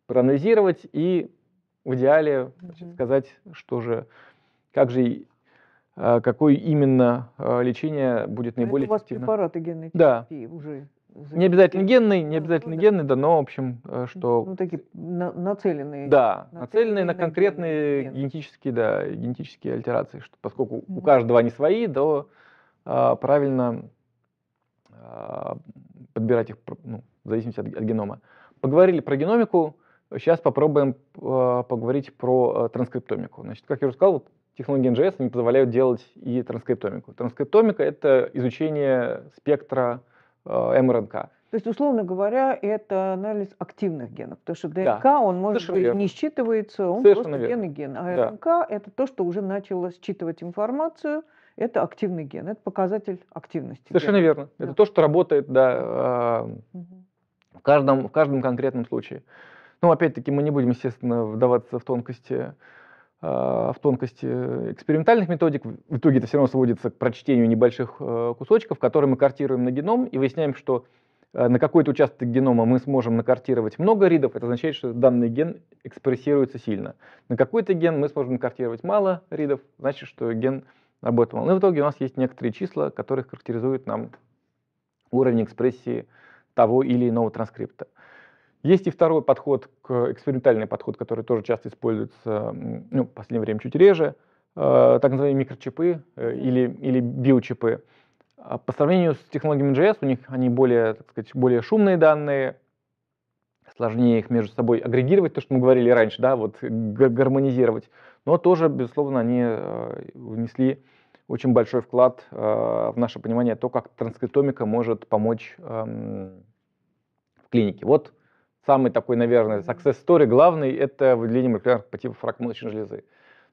Speaker 2: проанализировать и в идеале сказать, что же, как же а какое именно а, лечение будет наиболее Это у вас препараты
Speaker 1: генной терапии да. уже. Не
Speaker 2: обязательно генный, не ну, обязательно ну, генный, да, но в общем, э, ну, что...
Speaker 1: Ну, такие на, нацеленные. Да, нацеленные, нацеленные на конкретные
Speaker 2: на генетические, да, генетические альтерации, что, поскольку mm-hmm. у каждого они свои, да, а, правильно а, подбирать их, ну, в зависимости от, от генома. Поговорили про геномику, сейчас попробуем а, поговорить про э, транскриптомику. Значит, как я уже сказал, вот технологии NGS не позволяют делать и транскриптомику. Транскриптомика — это изучение спектра э, МРНК. То
Speaker 1: есть, условно говоря, это анализ активных генов, потому что ДНК, да. он, может Совершенно быть, верно. не считывается, он Совершенно просто верно. ген и ген. А да. РНК – это то, что уже начало считывать информацию, это активный ген, это показатель активности. Совершенно гена. верно. Да. Это
Speaker 2: то, что работает да, угу. в, каждом, в каждом конкретном случае. Ну, опять-таки, мы не будем, естественно, вдаваться в тонкости Э, в тонкости экспериментальных методик. В итоге это все равно сводится к прочтению небольших э, кусочков, которые мы картируем на геном и выясняем, что э, на какой-то участок генома мы сможем накартировать много ридов, это означает, что данный ген экспрессируется сильно. На какой-то ген мы сможем накартировать мало ридов, значит, что ген работает мало. Ну, и в итоге у нас есть некоторые числа, которые характеризуют нам уровень экспрессии того или иного транскрипта. Есть и второй подход Э, экспериментальный подход, который тоже часто используется, ну, в последнее время чуть реже, э, так называемые микрочипы э, или, или биочипы. А по сравнению с технологиями JS, у них они более, так сказать, более шумные данные, сложнее их между собой агрегировать, то, что мы говорили раньше, да, вот гармонизировать. Но тоже, безусловно, они внесли очень большой вклад в наше понимание то, как транскриптомика может помочь эм, в клинике. Вот самый такой, наверное, success story главный – это выделение молекулярных патипов рака молочной железы.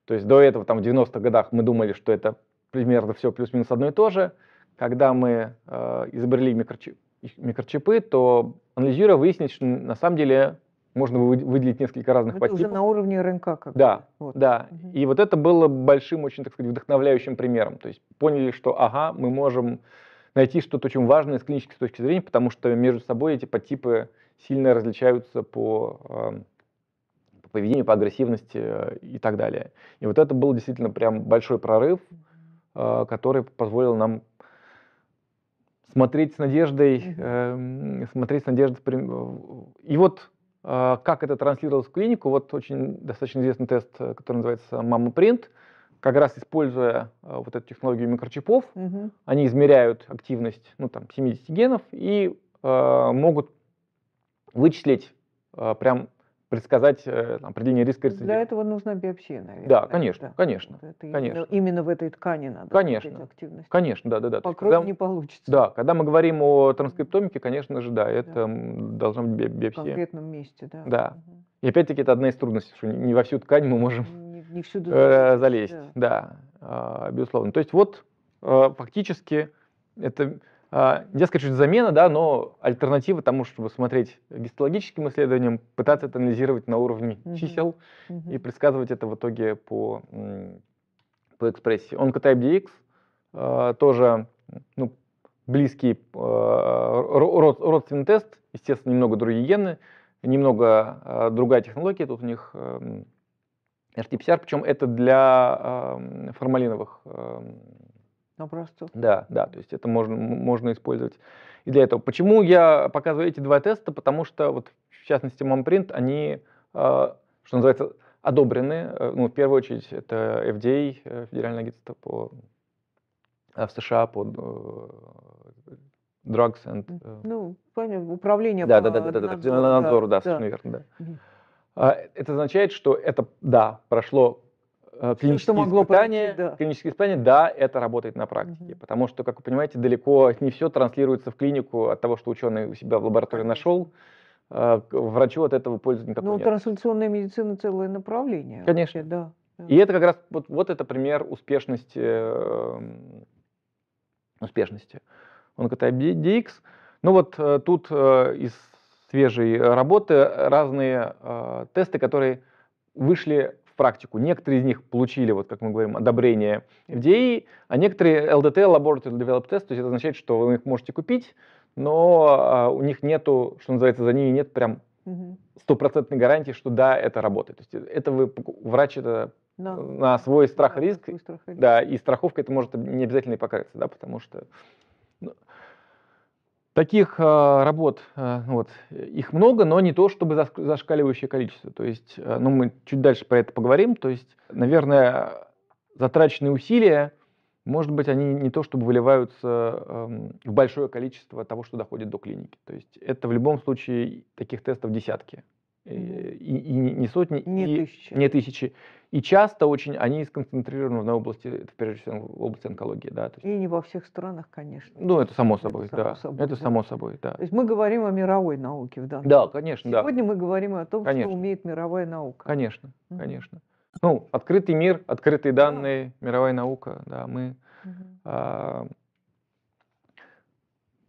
Speaker 2: То есть до этого, там, в 90-х годах мы думали, что это примерно все плюс-минус одно и то же. Когда мы э, изобрели микрочип, микрочипы, то анализируя выяснить, что на самом деле можно выделить несколько разных это подтипов. уже на
Speaker 1: уровне РНК как Да, вот.
Speaker 2: да. Угу. И вот это было большим, очень, так сказать, вдохновляющим примером. То есть поняли, что ага, мы можем найти что-то очень важное с клинической точки зрения, потому что между собой эти подтипы сильно различаются по, по поведению, по агрессивности э, и так далее. И вот это был действительно прям большой прорыв, э, который позволил нам смотреть с надеждой, эм, смотреть с надеждой. Э, и вот как это транслировалось в клинику, вот очень достаточно известный тест, который называется «Мама принт», как раз используя вот эту технологию микрочипов, угу. они измеряют активность ну, там, 70 генов и э, могут вычислить, э, прям предсказать э, там, определение риска рецидива. Для этого нужна биопсия,
Speaker 1: наверное. Да, конечно, да. конечно. Это конечно. Именно в этой ткани надо конечно, активность.
Speaker 2: Конечно, да, да, да. По когда, не получится. Да, когда мы говорим о транскриптомике, конечно же, да, это да. должна быть биопсия. В конкретном
Speaker 1: месте, да. Да.
Speaker 2: Угу. И опять-таки это одна из трудностей, что не во всю ткань мы можем
Speaker 1: не, не всюду э,
Speaker 2: залезть. Да, да э, безусловно. То есть вот э, фактически это а, дескать, что замена, да, но альтернатива тому, чтобы смотреть гистологическим исследованиям, пытаться это анализировать на уровне mm-hmm. чисел mm-hmm. и предсказывать это в итоге по, по экспрессии. Oncotype DX э, тоже ну, близкий э, род, родственный тест, естественно, немного другие гены, немного э, другая технология, тут у них э, эм, RT-PCR, причем это для э, формалиновых э, образцу? Да, да, то есть это можно, можно использовать и для этого. Почему я показываю эти два теста? Потому что, вот, в частности, MomPrint, они, а, что называется, одобрены. Э, ну, в первую очередь, это FDA, э, Федеральное агентство по, э, в США по Drugs and...
Speaker 1: Ну, понятно, управление да, по да, да, да, да,
Speaker 2: надзору. Да, надзору, да, да. совершенно верно, да. А, это означает, что это, да, прошло Э, клинические, что могло испытания, да. клинические испытания, да, это работает на практике, угу. потому что, как вы понимаете, далеко не все транслируется в клинику от того, что ученый у себя в лаборатории нашел, э, врачу от этого пользы никакой ну, нет. Ну,
Speaker 1: трансляционная медицина целое направление. Конечно. Вообще,
Speaker 2: да. И это как раз, вот, вот это пример успешности, эм, Успешности. э, успешности Dx. Ну вот э, тут из свежей работы разные тесты, которые вышли практику. Некоторые из них получили, вот как мы говорим, одобрение FDA, а некоторые LDT, Laboratory Developed Test, то есть это означает, что вы их можете купить, но а, у них нету, что называется, за ними нет прям стопроцентной гарантии, что да, это работает. То есть это вы, врач это да. на свой страх и риск, да, и страховка это может не обязательно и покрыться, да, потому что Таких а, работ, а, вот, их много, но не то чтобы зашкаливающее количество. То есть, а, ну, мы чуть дальше про это поговорим. То есть, наверное, затраченные усилия, может быть, они не то чтобы выливаются эм, в большое количество того, что доходит до клиники. То есть это в любом случае таких тестов десятки. Э, и, и не сотни, не, и, тысячи. не тысячи. И часто очень они сконцентрированы на области, это прежде всего в области онкологии, да.
Speaker 1: Есть... И не во всех странах, конечно.
Speaker 2: Ну, это само собой, это да. Само собой, это да. само собой, да. То
Speaker 1: есть мы говорим о мировой науке в данном Да,
Speaker 2: конечно, Сегодня да.
Speaker 1: мы говорим о том, конечно. что умеет мировая наука.
Speaker 2: Конечно, mm конечно. Ну, открытый мир, открытые данные, да. мировая наука, да, мы... mm А,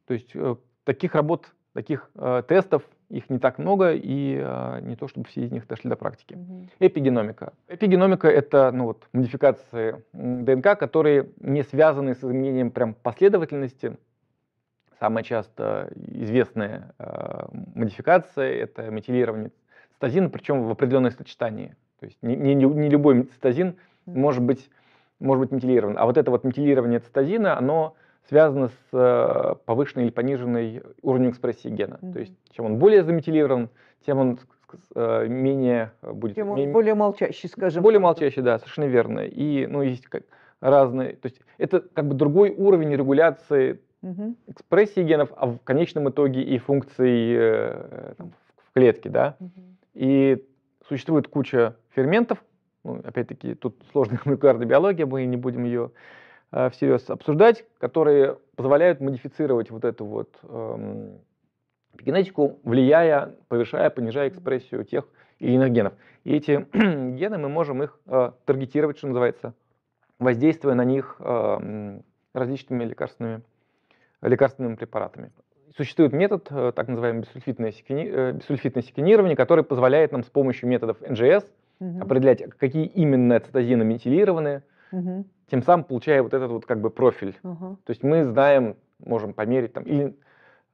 Speaker 2: то есть э, таких работ, таких э, тестов их не так много, и э, не то, чтобы все из них дошли до практики. Mm-hmm. Эпигеномика. Эпигеномика — это ну, вот, модификации ДНК, которые не связаны с изменением прям последовательности. Самая часто известная э, модификация — это метилирование цитозина, причем в определенное сочетании. То есть не, не, не любой цитозин mm-hmm. может, быть, может быть метилирован. А вот это вот метилирование цитозина, оно связано с э, повышенной или пониженной уровнем экспрессии гена. Mm-hmm. То есть чем он более заметилирован, тем он э, менее э, будет... Тем он более молчащий, скажем. Более молчащий, да, совершенно верно. И ну, есть как, разные... То есть это как бы другой уровень регуляции mm-hmm. экспрессии генов, а в конечном итоге и функций э, там, в клетке, да. Mm-hmm. И существует куча ферментов, ну, опять-таки, тут сложная молекулярная биология, мы не будем ее э, всерьез обсуждать, которые позволяют модифицировать вот эту вот э, генетику, влияя, повышая, понижая экспрессию тех или иных генов. И эти гены мы можем их э, таргетировать, что называется, воздействуя на них э, различными лекарственными, лекарственными препаратами. Существует метод, э, так называемое бисульфитное секвени, э, бессульфитное секвенирование, который позволяет нам с помощью методов НЖС
Speaker 3: угу. определять,
Speaker 2: какие именно цитозины метилированы, угу. тем самым получая вот этот вот как бы профиль. Угу. То есть мы знаем, можем померить там, или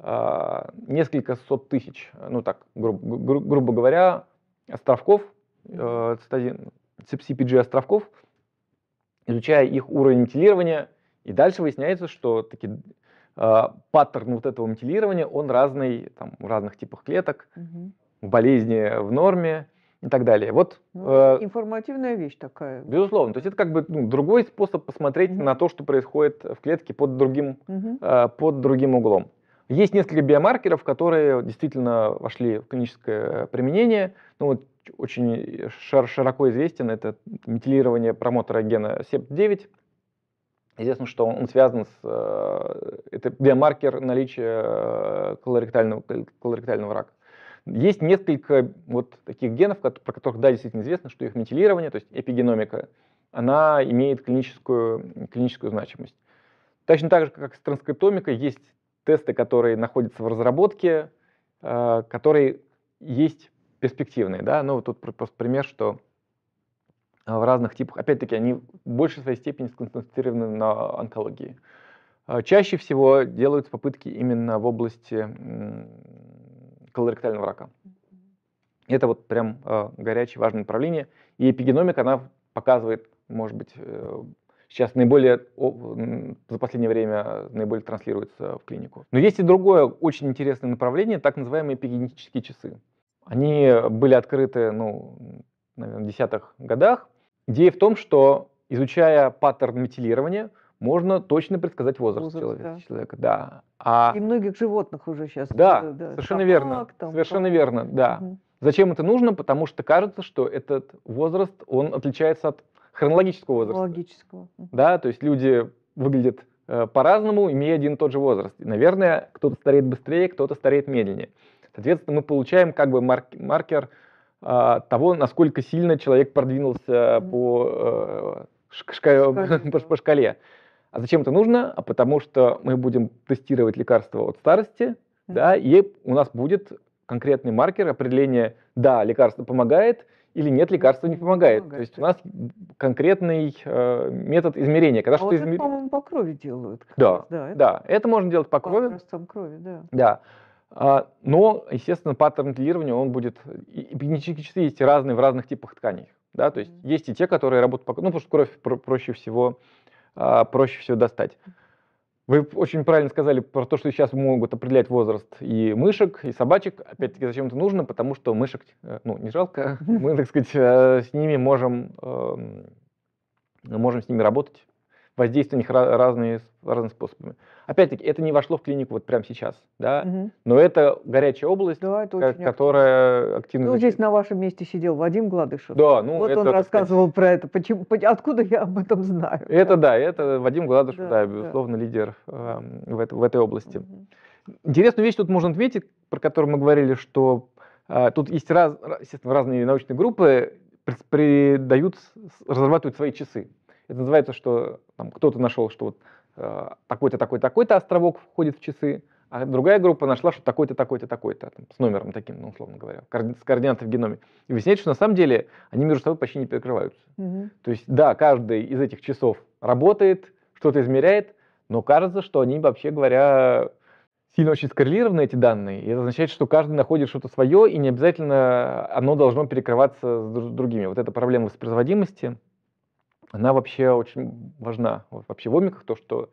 Speaker 2: э, несколько сот тысяч, ну так, гру- гру- грубо говоря, островков, э, CPG островков, изучая их уровень метилирования, и дальше выясняется, что таки э, паттерн вот этого метилирования, он разный там, в разных типах клеток, угу. в болезни в норме, и так далее. Вот, ну, э,
Speaker 1: информативная вещь такая.
Speaker 2: Безусловно. То есть это как бы ну, другой способ посмотреть mm на то, что происходит в клетке под другим, mm э, под другим углом. Есть несколько биомаркеров, которые действительно вошли в клиническое применение. Ну, вот очень шир- широко известен это метилирование промотора гена SEPT9. Известно, что он связан с... Э, это биомаркер наличия э, колоректального, колоректального рака. Есть несколько вот таких генов, про которых, да, действительно известно, что их метилирование, то есть эпигеномика, она имеет клиническую, клиническую значимость. Точно так же, как с транскриптомикой, есть тесты, которые находятся в разработке, э, которые есть перспективные. Да? Ну, тут просто пример, что э, в разных типах, опять-таки, они в большей своей степени сконцентрированы на онкологии. Э, чаще всего делаются попытки именно в области колоректального рака. Это вот прям э, горячее, важное направление. И эпигеномика, она показывает, может быть, э, сейчас наиболее, о, за последнее время наиболее транслируется в клинику. Но есть и другое очень интересное направление, так называемые эпигенетические часы. Они были открыты, ну, наверное, в десятых годах. Идея в том, что изучая паттерн метилирования, можно точно предсказать возраст, возраст человека. Да. человека да.
Speaker 1: А... И многих животных уже сейчас. Да, э, да совершенно собак, верно. Там, совершенно там.
Speaker 2: верно, да. Угу. Зачем это нужно? Потому что кажется, что этот возраст, он отличается от хронологического возраста.
Speaker 1: Хронологического.
Speaker 2: Да, то есть люди выглядят э, по-разному, имея один и тот же возраст. И, наверное, кто-то стареет быстрее, кто-то стареет медленнее. Соответственно, мы получаем как бы марк маркер э, того, насколько сильно человек продвинулся mm -hmm. по, э, шка шка по, по шкале. А зачем это нужно? А потому что мы будем тестировать лекарства от старости, да, и у нас будет конкретный маркер определения, да, лекарство помогает или нет, лекарство не помогает. То есть у нас конкретный э, метод измерения. Когда а что вот измер... это,
Speaker 1: по-моему, по крови делают. Да, раз. да, это... да, это можно делать по, по крови. Образцам крови, да.
Speaker 2: Да. А, но, естественно, паттерн клирирования, он будет... Генетически есть разные в разных типах тканей. Да? То есть mm-hmm. есть и те, которые работают по... Ну, потому что кровь проще всего а, проще всего достать. Вы очень правильно сказали про то, что сейчас могут определять возраст и мышек, и собачек. Опять-таки, зачем это нужно? Потому что мышек, э, ну, не жалко, мы, так сказать, э, с ними можем, эм, можем с ними работать воздействие на них разные, разными способами. Опять-таки, это не вошло в клинику вот прямо сейчас, да, угу. но это горячая область, да, это очень которая активно... Ну, защит...
Speaker 1: здесь на вашем месте сидел Вадим Гладышев. Да, ну... Вот это, он рассказывал сказать... про это, почему, откуда я об этом знаю. Это
Speaker 2: да, да это Вадим Гладышев, да, да безусловно, да. лидер э, в, это, в этой области. Угу. Интересную вещь тут можно отметить, про которую мы говорили, что э, тут есть раз, естественно, разные научные группы, придают, разрабатывают свои часы. Это называется, что там, кто-то нашел, что вот э, такой-то, такой-то, такой-то островок входит в часы, а другая группа нашла, что такой-то, такой-то, такой-то, там, с номером таким, ну, условно говоря, коорди- с координатой в геноме. И выясняется, что на самом деле они между собой почти не перекрываются. Угу. То есть, да, каждый из этих часов работает, что-то измеряет, но кажется, что они, вообще говоря, сильно очень скоррелированы эти данные, и это означает, что каждый находит что-то свое, и не обязательно оно должно перекрываться с другими. Вот эта проблема воспроизводимости, она вообще очень важна вообще в омиках, то, что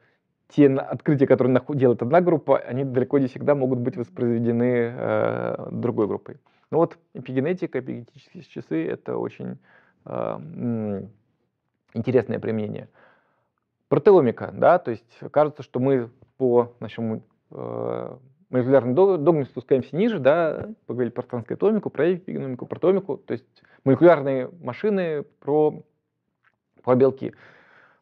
Speaker 2: те открытия, которые делает одна группа, они далеко не всегда могут быть воспроизведены э, другой группой. Ну вот эпигенетика, эпигенетические часы — это очень э, интересное применение. Протеомика, да, то есть кажется, что мы по нашему э, молекулярному догме спускаемся ниже, да, поговорили про трансгетомику, про эпигеномику, про протеомику, то есть молекулярные машины, про про белки.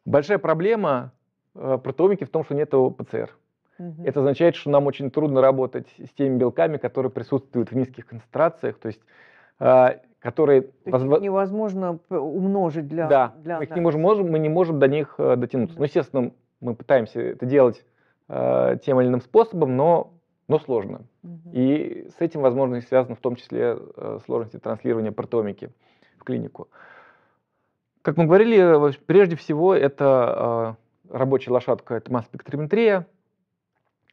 Speaker 2: Большая проблема э, протеомики в том, что нет ПЦР. Угу. Это означает, что нам очень трудно работать с теми белками, которые присутствуют в низких концентрациях, то есть э, которые... То есть возв... невозможно умножить для... Да, для... мы, их не можем, мы не можем до них э, дотянуться. Да. Ну, естественно, мы пытаемся это делать э, тем или иным способом, но, но сложно. Угу. И с этим, возможно, и связано в том числе э, сложности транслирования протомики в клинику. Э, как мы говорили, э, прежде всего это э, рабочая лошадка, это масс-спектрометрия,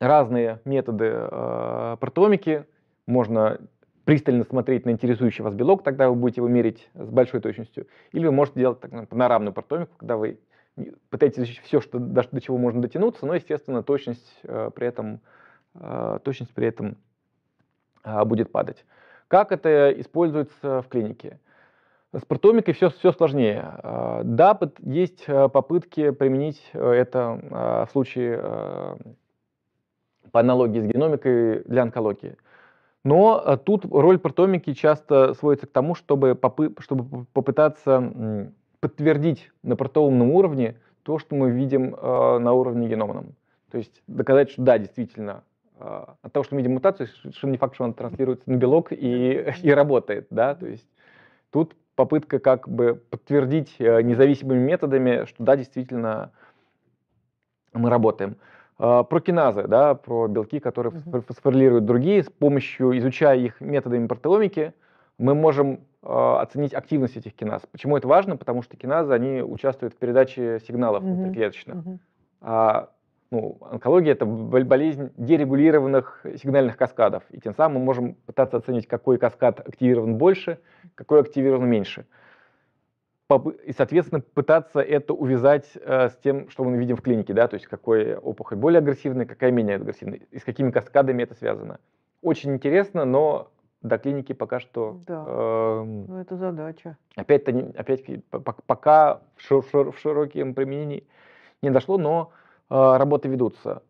Speaker 2: разные методы э, протомики, можно пристально смотреть на интересующий вас белок, тогда вы будете его мерить с большой точностью. Или вы можете делать так, панорамную протомику, когда вы пытаетесь изучить все, что, до, чего можно дотянуться, но, естественно, точность при этом, точность при этом а, будет падать. Как это используется в клинике? С все, все сложнее. А, да, есть э, попытки применить э, это а, в случае э, по аналогии с геномикой для онкологии. Но тут роль протомики часто сводится к тому, чтобы, попы чтобы попытаться подтвердить на протоумном уровне то, что мы видим на уровне геномном. То есть доказать, что да, действительно, от того, что мы видим мутацию, совершенно не факт, что она транслируется на белок и, и работает. Да? То есть тут попытка как бы подтвердить э, независимыми методами, что да, действительно мы работаем. А, про киназы, да, про белки, которые фосфорилируют другие, с помощью, изучая их методами протеомики, мы можем а, оценить активность этих киназ. Почему это важно? Потому что киназы, они участвуют в передаче сигналов mm-hmm. внутриклеточных. Mm-hmm ну, онкология – это болезнь дерегулированных сигнальных каскадов. И тем самым мы можем пытаться оценить, какой каскад активирован больше, какой активирован меньше. И, соответственно, пытаться это увязать э, с тем, что мы видим в клинике, да, то есть какой опухоль более агрессивная, какая менее агрессивная, и с какими каскадами это связано. Очень интересно, но до клиники пока что... Да, э, ну
Speaker 1: это задача.
Speaker 2: опять таки опять пока в, шир, в широком применении не дошло, но Э, работы ведутся.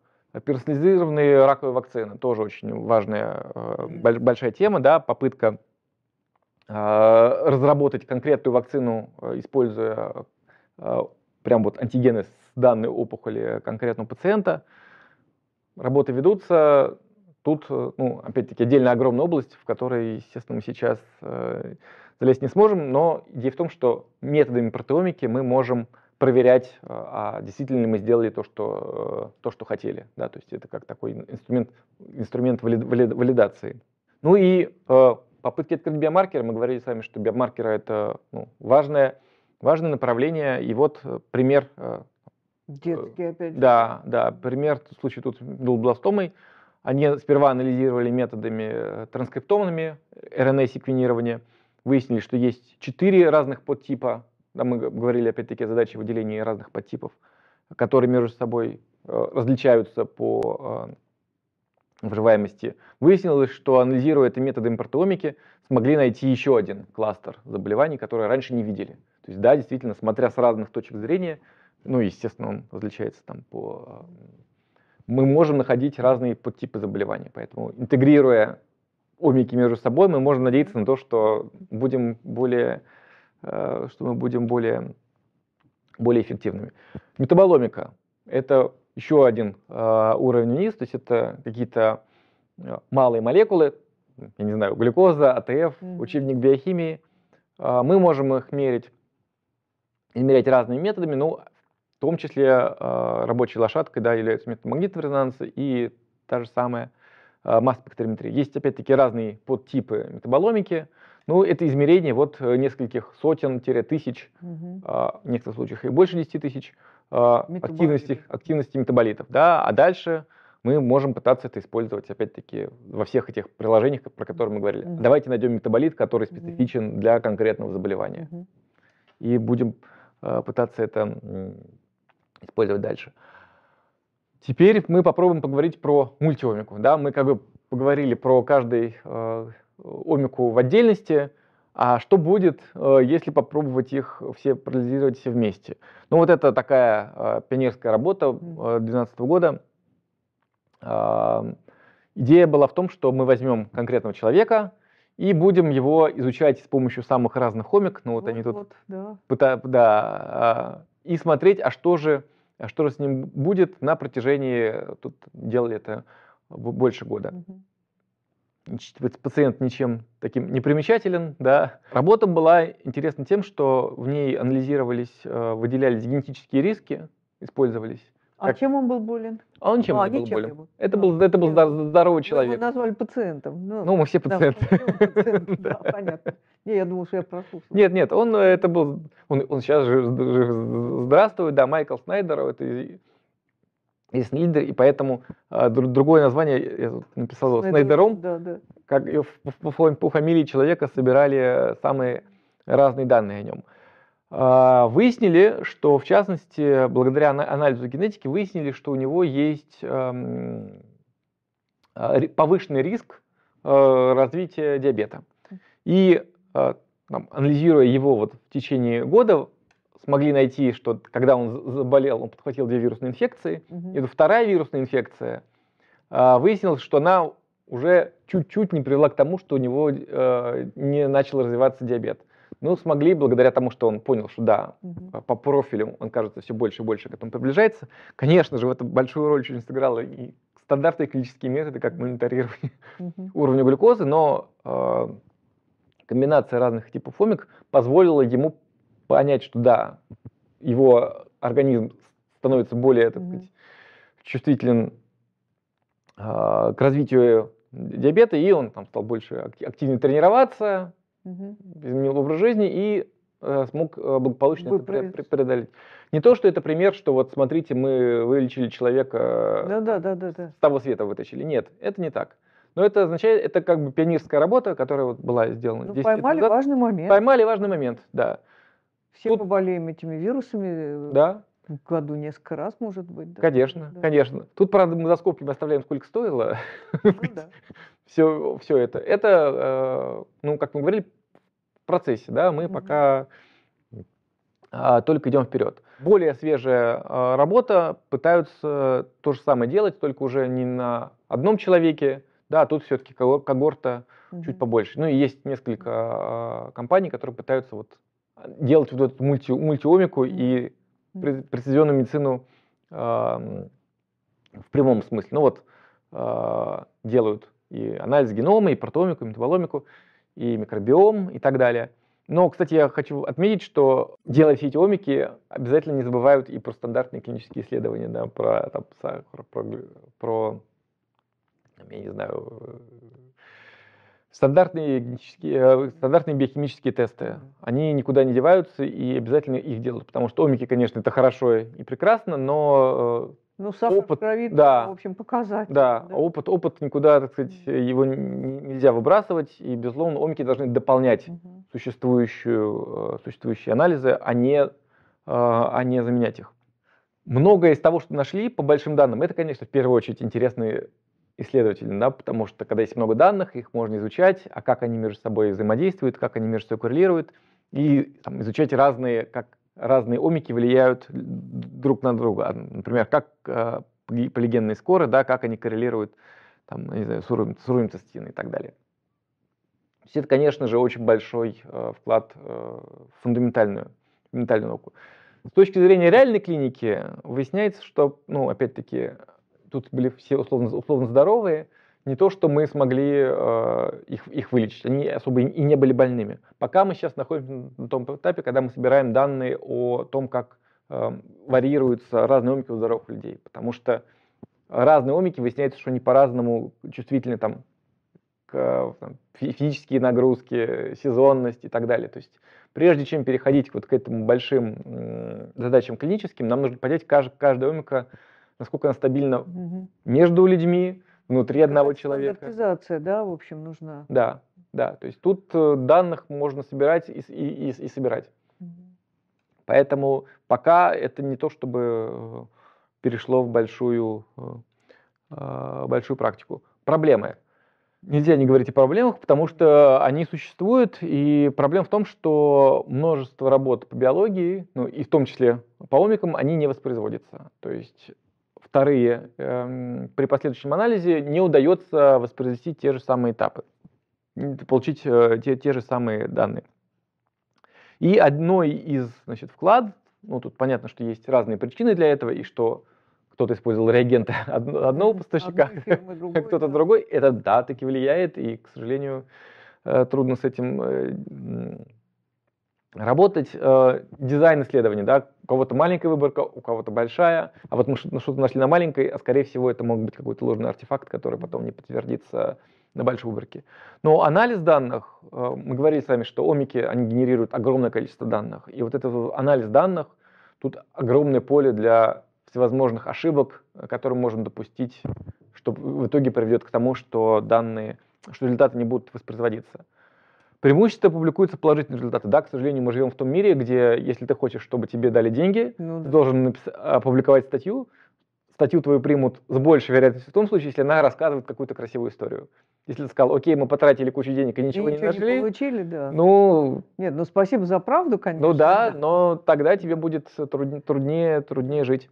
Speaker 2: Персонализированные раковые вакцины тоже очень важная, э, большая тема, да, попытка э, разработать конкретную вакцину, используя прям вот антигены с данной опухоли конкретного пациента. Работы ведутся. Тут, ну, опять-таки, отдельная огромная область, в которой, естественно, мы сейчас залезть не сможем, но идея в том, что методами протеомики мы можем проверять, э, а действительно ли мы сделали то, что, э, то, что хотели. Да? То есть это как такой инструмент, инструмент валидации. Ну и э, попытки открыть биомаркеры. Мы говорили с вами, что биомаркеры — это ну, важное, важное направление. И вот пример... Детские опять же. Да, да. Пример в случае тут глобластомой. Они сперва анализировали методами транскриптомными РНА-секвенирования, выяснили, что есть четыре разных подтипа да, мы говорили опять-таки о задаче выделения разных подтипов, которые между собой э, различаются по э, выживаемости. Выяснилось, что анализируя это методы импортомики, смогли найти еще один кластер заболеваний, которые раньше не видели. То есть, да, действительно, смотря с разных точек зрения, ну, естественно, он различается там по... Э, мы можем находить разные подтипы заболеваний, поэтому интегрируя омики между собой, мы можем надеяться на то, что будем более Э, что мы будем более, более эффективными. Метаболомика – это еще один э, уровень вниз, то есть это какие-то э, малые молекулы, я не знаю, глюкоза, АТФ, учебник биохимии. Мы можем их мерить, измерять разными методами, ну, в том числе рабочей лошадкой да, являются метод магнитного резонанса и та же самая масс-спектрометрия. Есть, опять-таки, разные подтипы метаболомики – ну, это измерение вот э, нескольких сотен-тысяч, угу. А, в некоторых случаях и больше 10 тысяч а, активности, активности метаболитов. Да? А дальше мы можем пытаться это использовать, опять-таки, во всех этих приложениях, про которые мы говорили. Угу. Давайте найдем метаболит, который специфичен угу. для конкретного заболевания. Угу. И будем а, пытаться это использовать дальше. Теперь мы попробуем поговорить про мультиомику. Да? Мы как бы поговорили про каждый а, омику в отдельности, а что будет, э, если попробовать их все парализировать все вместе? Ну вот это такая э, пионерская работа 2012 э, года. А, идея была в том, что мы возьмем конкретного человека и будем его изучать с помощью самых разных омик, ну вот, вот они тут вот, да. Пыта, да, а, и смотреть, а что же, а что же с ним будет на протяжении, тут делали это больше года. Угу пациент ничем таким не примечателен. Да. Работа была интересна тем, что в ней анализировались, э, выделялись генетические риски, использовались. А чем
Speaker 1: он был болен?
Speaker 2: А он чем ну, а был болен? Ну, был. Это был, ну, это был здоровый человек. Его
Speaker 1: назвали пациентом. Ну, ну мы все пациенты. Да, понятно. Не, я думал, что я прослушал.
Speaker 2: Нет, нет, он э, это был, он, сейчас же здравствует, да, Майкл Снайдер, это и Снейдер, и поэтому э, другое название э, я тут написал Снейдер, Снейдером, да, да. как по, по, по фамилии человека собирали э, самые разные данные о нем. Э, а, выяснили, что в частности, благодаря анализу генетики, выяснили, что у него есть э, повышенный риск э, развития диабета. И э, там, анализируя его вот в течение года, смогли найти, что когда он заболел, он подхватил две вирусные инфекции. Угу. И вторая вирусная инфекция а, выяснилось, что она уже чуть-чуть не привела к тому, что у него э, не начал развиваться диабет. Ну, смогли, благодаря тому, что он понял, что да, угу. по профилю он, кажется, все больше и больше к этому приближается. Конечно же, в этом большую роль очень сыграла и стандартные клинические методы, как мониторирование угу. уровня глюкозы, но э, комбинация разных типов фомик позволила ему понять, что да, его организм становится более, так сказать, чувствителен э, к развитию диабета, и он там стал больше активнее тренироваться, угу. изменил образ жизни и э, смог э, благополучно Выправить. это преодолеть. Не то, что это пример, что вот смотрите, мы вылечили человека, с того света вытащили. Нет, это не так. Но это означает, это как бы пионерская работа, которая вот была сделана. Ну, поймали лет назад. важный
Speaker 1: момент. Поймали
Speaker 2: важный момент, да.
Speaker 1: Все Тут... мы этими вирусами. Э, да. В году несколько раз, может быть. Да. Конечно, да.
Speaker 2: конечно. Тут, правда, мы за скобками оставляем, сколько стоило. Ну все, все это. Это, э, ну, как мы говорили, в процессе, да, мы пока а, только идем вперед. Более свежая э, работа пытаются то же самое делать, только уже не на одном человеке, да, тут все-таки когорта чуть побольше. Ну и есть несколько а, компаний, которые пытаются вот делать вот эту мульти, мультиомику и прецизионную медицину э, в прямом смысле. Ну вот э, делают и анализ генома, и протомику, и метаболомику, и микробиом, и так далее. Но, кстати, я хочу отметить, что делая все эти омики, обязательно не забывают и про стандартные клинические исследования, да, про, там, сахар, про, про, я не знаю, Стандартные, э, стандартные биохимические тесты, они никуда не деваются и обязательно их делают, потому что омики, конечно, это хорошо и прекрасно, но э, ну, опыт, крови, да, в
Speaker 1: общем, показатель.
Speaker 2: Да, да, а опыт, опыт никуда, так сказать, его нельзя выбрасывать, и, безусловно, омики должны дополнять угу. существующую, э, существующие анализы, а не, а не заменять их. Многое из того, что нашли, по большим данным, это, конечно, в первую очередь интересные исследователям, да, потому что когда есть много данных, их можно изучать, а как они между собой взаимодействуют, как они между собой коррелируют, и там, изучать разные, как разные омики влияют друг на друга. А, например, как э, полигенные скоры, да, как они коррелируют там, не знаю, с, уровнем, с уровнем цистины и так далее. То есть это, конечно же, очень большой э, вклад э, в фундаментальную, фундаментальную науку. С точки зрения реальной клиники выясняется, что, ну, опять-таки, тут были все условно, условно здоровые, не то, что мы смогли э, их, их вылечить, они особо и, не были больными. Пока мы сейчас находимся на том этапе, когда мы собираем данные о том, как э, варьируются разные омики у здоровых людей, потому что разные омики выясняется, что они по-разному чувствительны там, к там, физические нагрузки, сезонность и так далее. То есть прежде чем переходить вот к этим большим э, задачам клиническим, нам нужно понять, как каждая омика насколько она стабильна угу. между людьми, внутри одного человека.
Speaker 1: Стандартизация, да, в общем, нужна.
Speaker 2: Да, да. То есть тут э, данных можно собирать и, и, и, и собирать. Поэтому пока это не то, чтобы э, перешло в большую, э, большую практику. Проблемы. Нельзя не говорить о проблемах, потому что они существуют, и проблема в том, что множество работ по биологии, ну и в том числе по омикам, они не воспроизводятся. То есть вторые, э, при последующем анализе не удается воспроизвести те же самые этапы, получить э, те, те же самые данные. И одной из значит, вклад, ну тут понятно, что есть разные причины для этого, и что кто-то использовал реагенты одного поставщика, а кто-то да. другой, это да, таки влияет, и, к сожалению, э, трудно с этим э, работать. Э, дизайн исследования, да, кого-то маленькая выборка, у кого-то большая. А вот мы что-то нашли на маленькой, а скорее всего это мог быть какой-то ложный артефакт, который потом не подтвердится на большой выборке. Но анализ данных, э, мы говорили с вами, что омики, они генерируют огромное количество данных. И вот этот анализ данных, тут огромное поле для всевозможных ошибок, э, которые можно допустить, что в итоге приведет к тому, что данные, что результаты не будут воспроизводиться преимущества публикуются положительные результаты. Да, к сожалению, мы живем в том мире, где если ты хочешь, чтобы тебе дали деньги, ну, да. ты должен напис- опубликовать а, статью, статью твою примут с большей вероятностью в том случае, если она рассказывает какую-то красивую историю. Если ты сказал, окей, мы потратили кучу денег и ничего, ничего не нашли.
Speaker 1: Не получили, да.
Speaker 2: Ну,
Speaker 1: Нет, ну спасибо за правду, конечно. Ну да, да.
Speaker 2: но тогда тебе будет труд, труднее, труднее жить.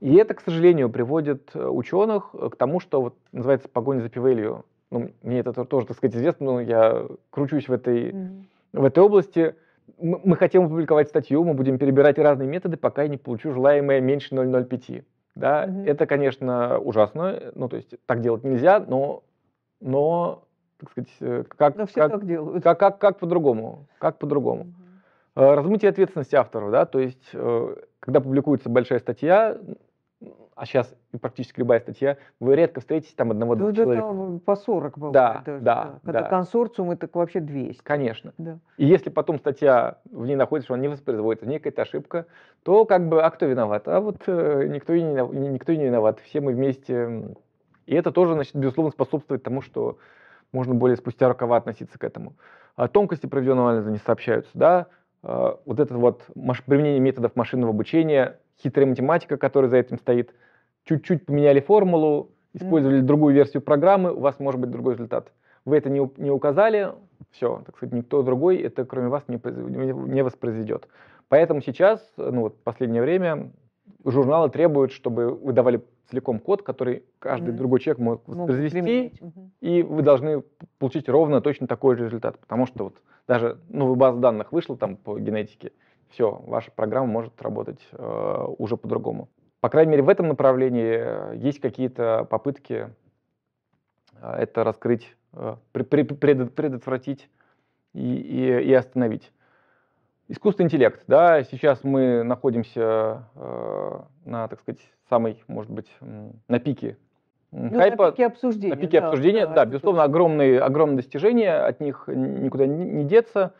Speaker 2: И это, к сожалению, приводит э, ученых э, к тому, что вот, называется погоня за пивелью ну, мне это тоже, так сказать, известно, но я кручусь в этой, mm-hmm. в этой области. Мы, мы хотим опубликовать статью, мы будем перебирать разные методы, пока я не получу желаемое меньше 0,05. Да, mm-hmm. это, конечно, ужасно, ну, то есть так делать нельзя, но, но так сказать, э, как, но все как, так делают. Как, как, как по-другому, как по-другому. Mm-hmm. Э, Размытие ответственности авторов, да, то есть, э, когда публикуется большая статья, а сейчас практически любая статья, вы редко встретите там одного ну, да, человека.
Speaker 1: Там по 40 бывает да, даже.
Speaker 2: Да, да. Когда да.
Speaker 1: консорциум, это вообще
Speaker 2: 200. Конечно. Да. И если потом статья в ней находится, что она не воспроизводится, некая то ошибка, то как бы, а кто виноват? А вот э, никто, и не, никто и не виноват, все мы вместе. И это тоже, значит, безусловно, способствует тому, что можно более спустя рукава относиться к этому. А тонкости проведенного анализа не сообщаются, да, а, вот это вот применение методов машинного обучения хитрая математика, которая за этим стоит. Чуть-чуть поменяли формулу, использовали mm-hmm. другую версию программы, у вас может быть другой результат. Вы это не, не указали, все, так сказать, никто другой это кроме вас не, не воспроизведет. Поэтому сейчас, ну вот последнее время, журналы требуют, чтобы вы давали целиком код, который каждый mm-hmm. другой человек может воспроизвести, mm-hmm. и вы должны получить ровно точно такой же результат, потому что вот даже новая база данных вышла там по генетике, mm все, ваша программа может работать э, уже по-другому. По крайней мере, в этом направлении э, есть какие-то попытки э, это раскрыть, э, предотвратить и, и, и остановить. Искусственный интеллект. Да, сейчас мы находимся э, на, так сказать, самой, может быть, на пике ну, хайпа. На пике
Speaker 1: обсуждения. На пике да, обсуждения, да, да
Speaker 2: безусловно, огромные, огромные достижения, от них никуда не деться.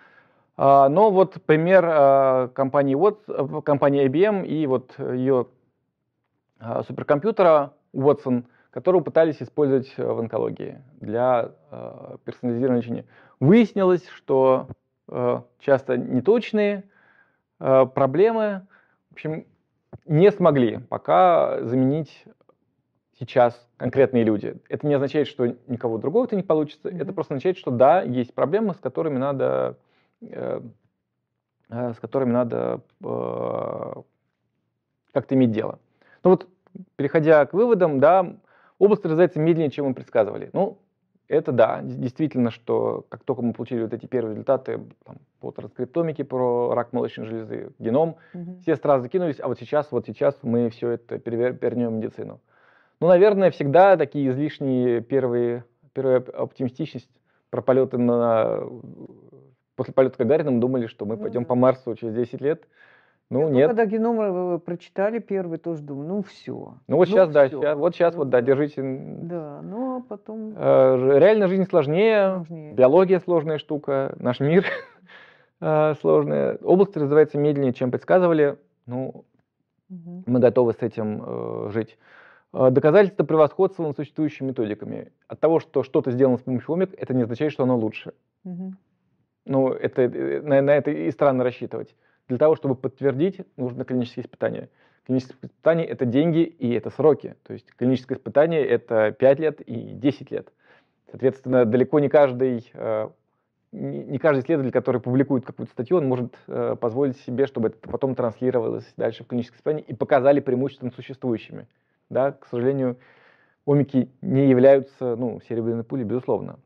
Speaker 2: А, но вот пример а, компании, вот, компании IBM и вот ее а, суперкомпьютера Watson, которого пытались использовать э, в онкологии для э, персонализированного лечения. Выяснилось, что э, часто неточные проблемы, в общем, не смогли пока заменить сейчас конкретные люди. Это не означает, что никого другого это не получится, это просто означает, что да, есть проблемы, с которыми надо Э, э, с которыми надо э, как-то иметь дело. Ну вот, переходя к выводам, да, область развивается медленнее, чем мы предсказывали. Ну, это да, действительно, что как только мы получили вот эти первые результаты там, по транскриптомике про рак молочной железы, геном, угу. все сразу закинулись, а вот сейчас, вот сейчас мы все это перевернем в медицину. Ну, наверное, всегда такие излишние первые, первая оптимистичность про полеты на после полета Гагарина мы думали, что мы пойдем по Марсу через 10 лет. Ну, я нет. Когда
Speaker 1: геном э, э, прочитали первый, тоже думаю, ну все. Ну вот ну, сейчас, все. да,
Speaker 2: сейчас, вот сейчас, ну, вот, да, держите.
Speaker 1: Да, ну а потом...
Speaker 2: Э, реально жизнь сложнее, сложнее, биология сложная штука, наш мир э, сложная. Область развивается медленнее, чем предсказывали, ну, угу. мы готовы с этим э, жить. Э, Доказательство превосходства над существующими методиками. От того, что что-то сделано с помощью омик, это не означает, что оно лучше. Угу. Ну, это, э, на, на это и странно рассчитывать. Для того, чтобы подтвердить, нужно клинические испытания. Клинические испытания – это деньги и это сроки. То есть клиническое испытание – это 5 лет и 10 лет. Соответственно, далеко не каждый, э, не каждый исследователь, который публикует какую-то статью, он может э, позволить себе, чтобы это потом транслировалось дальше в клинические испытания и показали преимущества над существующими. Да, к сожалению, омики не являются ну, серебряной пулей, безусловно.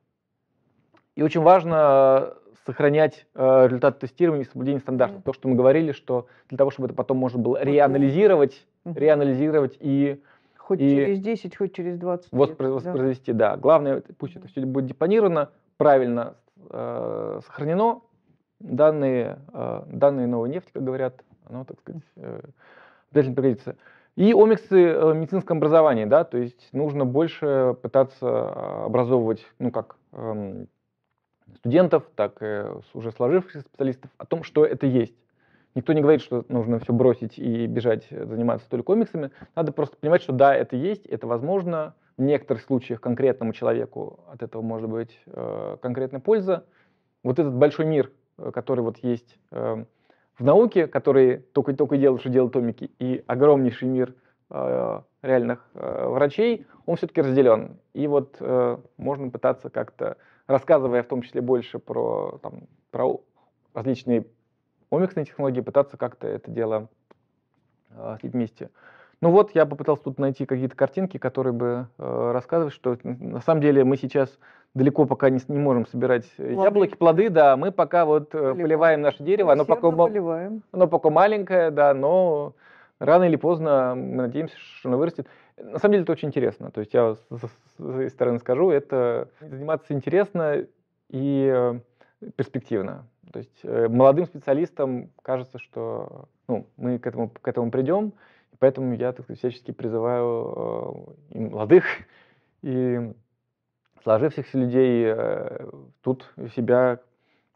Speaker 2: И очень важно сохранять э, результаты тестирования и соблюдение стандартов. Mm-hmm. То, что мы говорили, что для того, чтобы это потом можно было реанализировать, mm-hmm. реанализировать и... Хоть и через 10, хоть через 20 воспро- лет. Воспроизвести, да. Главное, пусть mm-hmm. это все будет депонировано, правильно э, сохранено, данные, э, данные новой нефти, как говорят, оно, так сказать, э, обязательно пригодится. И омиксы э, в медицинском образовании, да, то есть нужно больше пытаться э, образовывать, ну как, эм, студентов, так и уже сложившихся специалистов о том, что это есть. Никто не говорит, что нужно все бросить и бежать э, заниматься только комиксами. Надо просто понимать, что да, это есть, это возможно. В некоторых случаях конкретному человеку от этого может быть э, конкретная польза. Вот этот большой мир, э, который вот есть э, в науке, который только-только делает, что делают томики, и огромнейший мир э, реальных э, врачей, он все-таки разделен. И вот э, можно пытаться как-то рассказывая в том числе больше про, там, про различные омиксные технологии, пытаться как-то это дело э, вместе. Ну вот, я попытался тут найти какие-то картинки, которые бы э, рассказывали, что на самом деле мы сейчас далеко пока не, не можем собирать э, Плоды. яблоки, плоды, да, мы пока вот э, поливаем, поливаем наше дерево, оно пока, оно пока маленькое, да, но рано или поздно мы надеемся, что оно вырастет. На самом деле это очень интересно. То есть я с своей стороны скажу, это заниматься интересно и э, перспективно. То есть э, молодым специалистам кажется, что ну, мы к этому, к этому придем, поэтому я так сказать, всячески призываю э, и молодых, и сложившихся людей тут себя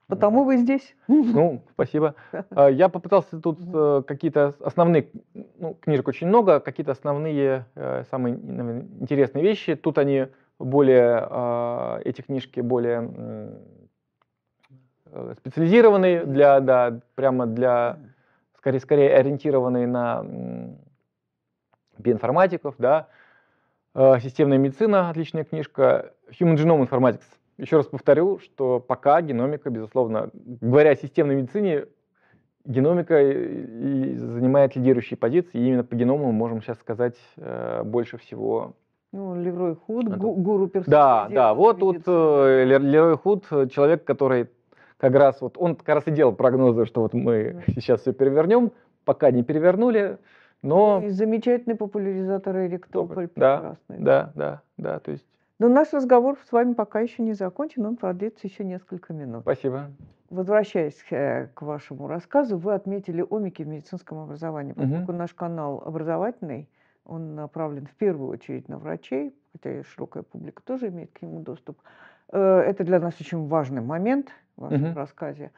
Speaker 1: Потому вы здесь. Ну,
Speaker 2: спасибо. А, я попытался тут э, какие-то основные, ну, книжек очень много, какие-то основные, э, самые наверное, интересные вещи. Тут они более, а, эти книжки более э, специализированные для, да, прямо для, скорее, скорее ориентированные на биоинформатиков, да. Системная медицина, отличная книжка. Human Genome Informatics еще раз повторю, что пока геномика, безусловно, говоря о системной медицине, геномика э, занимает лидирующие позиции, и именно по геному мы можем сейчас сказать э, больше всего.
Speaker 1: Ну, Лерой Худ, Это... гу гуру персонажа. Да, да, вот
Speaker 2: тут э, Лерой Худ, э, человек, который как раз вот, он как раз и делал прогнозы, что вот мы да. сейчас все перевернем, пока не
Speaker 1: перевернули, но... Ну, и замечательный популяризатор Эрик Тополь, да, Да, да,
Speaker 2: да, да, то есть
Speaker 1: но наш разговор с вами пока еще не закончен, он продлится еще несколько минут. Спасибо. Возвращаясь э, к вашему рассказу, вы отметили омики в медицинском образовании, поскольку угу. наш канал образовательный, он направлен в первую очередь на врачей, хотя и широкая публика тоже имеет к нему доступ. Э, это для нас очень важный момент в вашем угу. рассказе.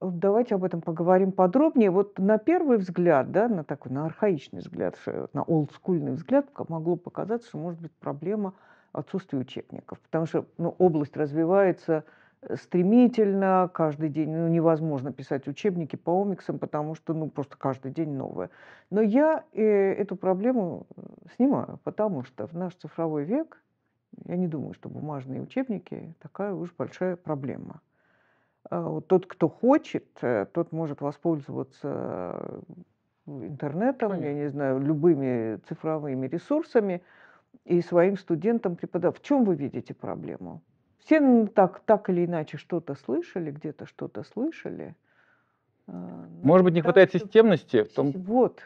Speaker 1: Давайте об этом поговорим подробнее. Вот на первый взгляд, да, на такой, на архаичный взгляд, э, на олдскульный взгляд могло показаться, что может быть проблема – отсутствие учебников, потому что ну, область развивается э, стремительно, каждый день ну, невозможно писать учебники по омиксам, потому что ну, просто каждый день новое. Но я э, эту проблему э, снимаю, потому что в наш цифровой век я не думаю, что бумажные учебники такая уж большая проблема. А вот тот, кто хочет, э, тот может воспользоваться интернетом, Понятно. я не знаю, любыми цифровыми ресурсами – и своим студентам преподав В чем вы видите проблему? Все так, так или иначе что-то слышали, где-то что-то слышали.
Speaker 2: А, может быть, не хватает
Speaker 1: системности в том, вот.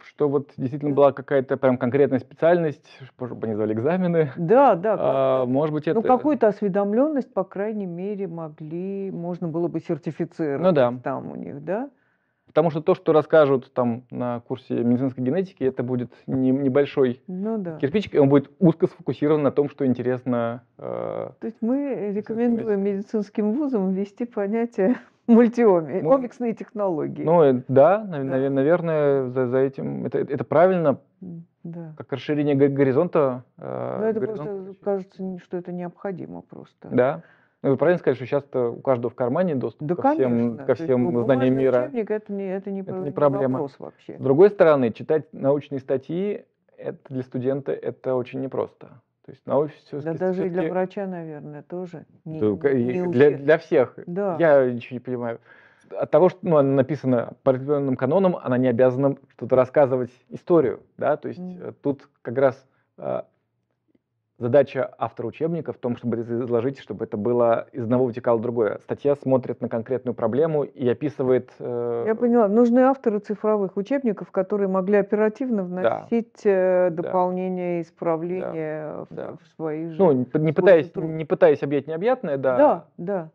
Speaker 2: что вот действительно э. была какая-то прям конкретная специальность, чтобы они сдали экзамены. Да, да. А, может быть, ну, это...
Speaker 1: Ну, какую-то осведомленность, по крайней мере, могли, можно было бы сертифицировать ну, да. там у них, да? Потому что то, что расскажут там на
Speaker 2: курсе медицинской генетики, это будет не, небольшой ну, да. кирпичик, и он будет узко сфокусирован на том, что интересно. Э,
Speaker 1: то есть мы рекомендуем медицинским вузам ввести понятие мультиоми, ну, комиксные технологии. Ну
Speaker 2: да, э, да. Нав- наверное, за, за этим это, это правильно. Да. Как расширение горизонта. Э, Но это горизонта.
Speaker 1: просто кажется, что это необходимо просто. Да.
Speaker 2: Ну, вы правильно сказали, что сейчас у каждого в кармане доступ да, ко всем, ко всем есть, знаниям мира.
Speaker 1: Учебник, это не, это не, это не проблема. вопрос
Speaker 2: вообще. С другой стороны, читать научные статьи это для студента это очень непросто. То есть науч, да даже и для
Speaker 1: врача, наверное, тоже. Не, да, не для,
Speaker 2: для всех. Да. Я ничего не понимаю. От того, что ну, она написана по определенным канонам, она не обязана что-то рассказывать историю. Да? То есть mm. тут как раз а, задача автора учебника в том, чтобы это изложить, чтобы это было из одного вытекало другое. Статья смотрит на конкретную проблему и описывает... Э... Я
Speaker 1: поняла. Нужны авторы цифровых учебников, которые могли оперативно вносить да. дополнения, э, да. исправления да. в, да. в свои же... Ну,
Speaker 2: не пытаясь, не пытаясь объять необъятное, да. Да, да.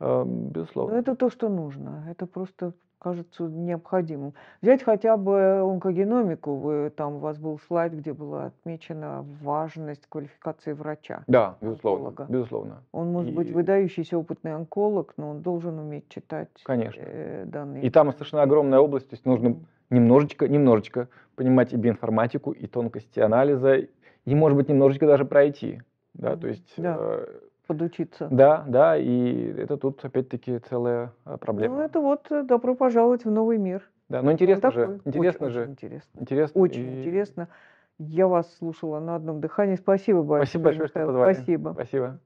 Speaker 2: Ну,
Speaker 1: безусловно. это то, что нужно. Это просто кажется необходимым. Взять хотя бы онкогеномику. Вы, там у вас был слайд, где была отмечена важность квалификации врача. Да,
Speaker 2: безусловно. Онколога. безусловно.
Speaker 1: Он может и... быть выдающийся опытный онколог, но он должен уметь читать Конечно. Э, данные. И
Speaker 2: там совершенно огромная область, то есть нужно немножечко, немножечко понимать и биоинформатику, и тонкости анализа, и, может быть, немножечко даже пройти. Да, то есть
Speaker 1: да. Э, подучиться.
Speaker 2: Да, да, и это тут опять-таки
Speaker 1: целая а, проблема. Ну, это вот э, добро пожаловать в новый мир. Да, но ну, интересно вот же, интересно очень, же. Очень интересно. интересно. Очень и... интересно. Я вас слушала на одном дыхании. Спасибо большое. Спасибо большое, что позвали. Спасибо. Спасибо.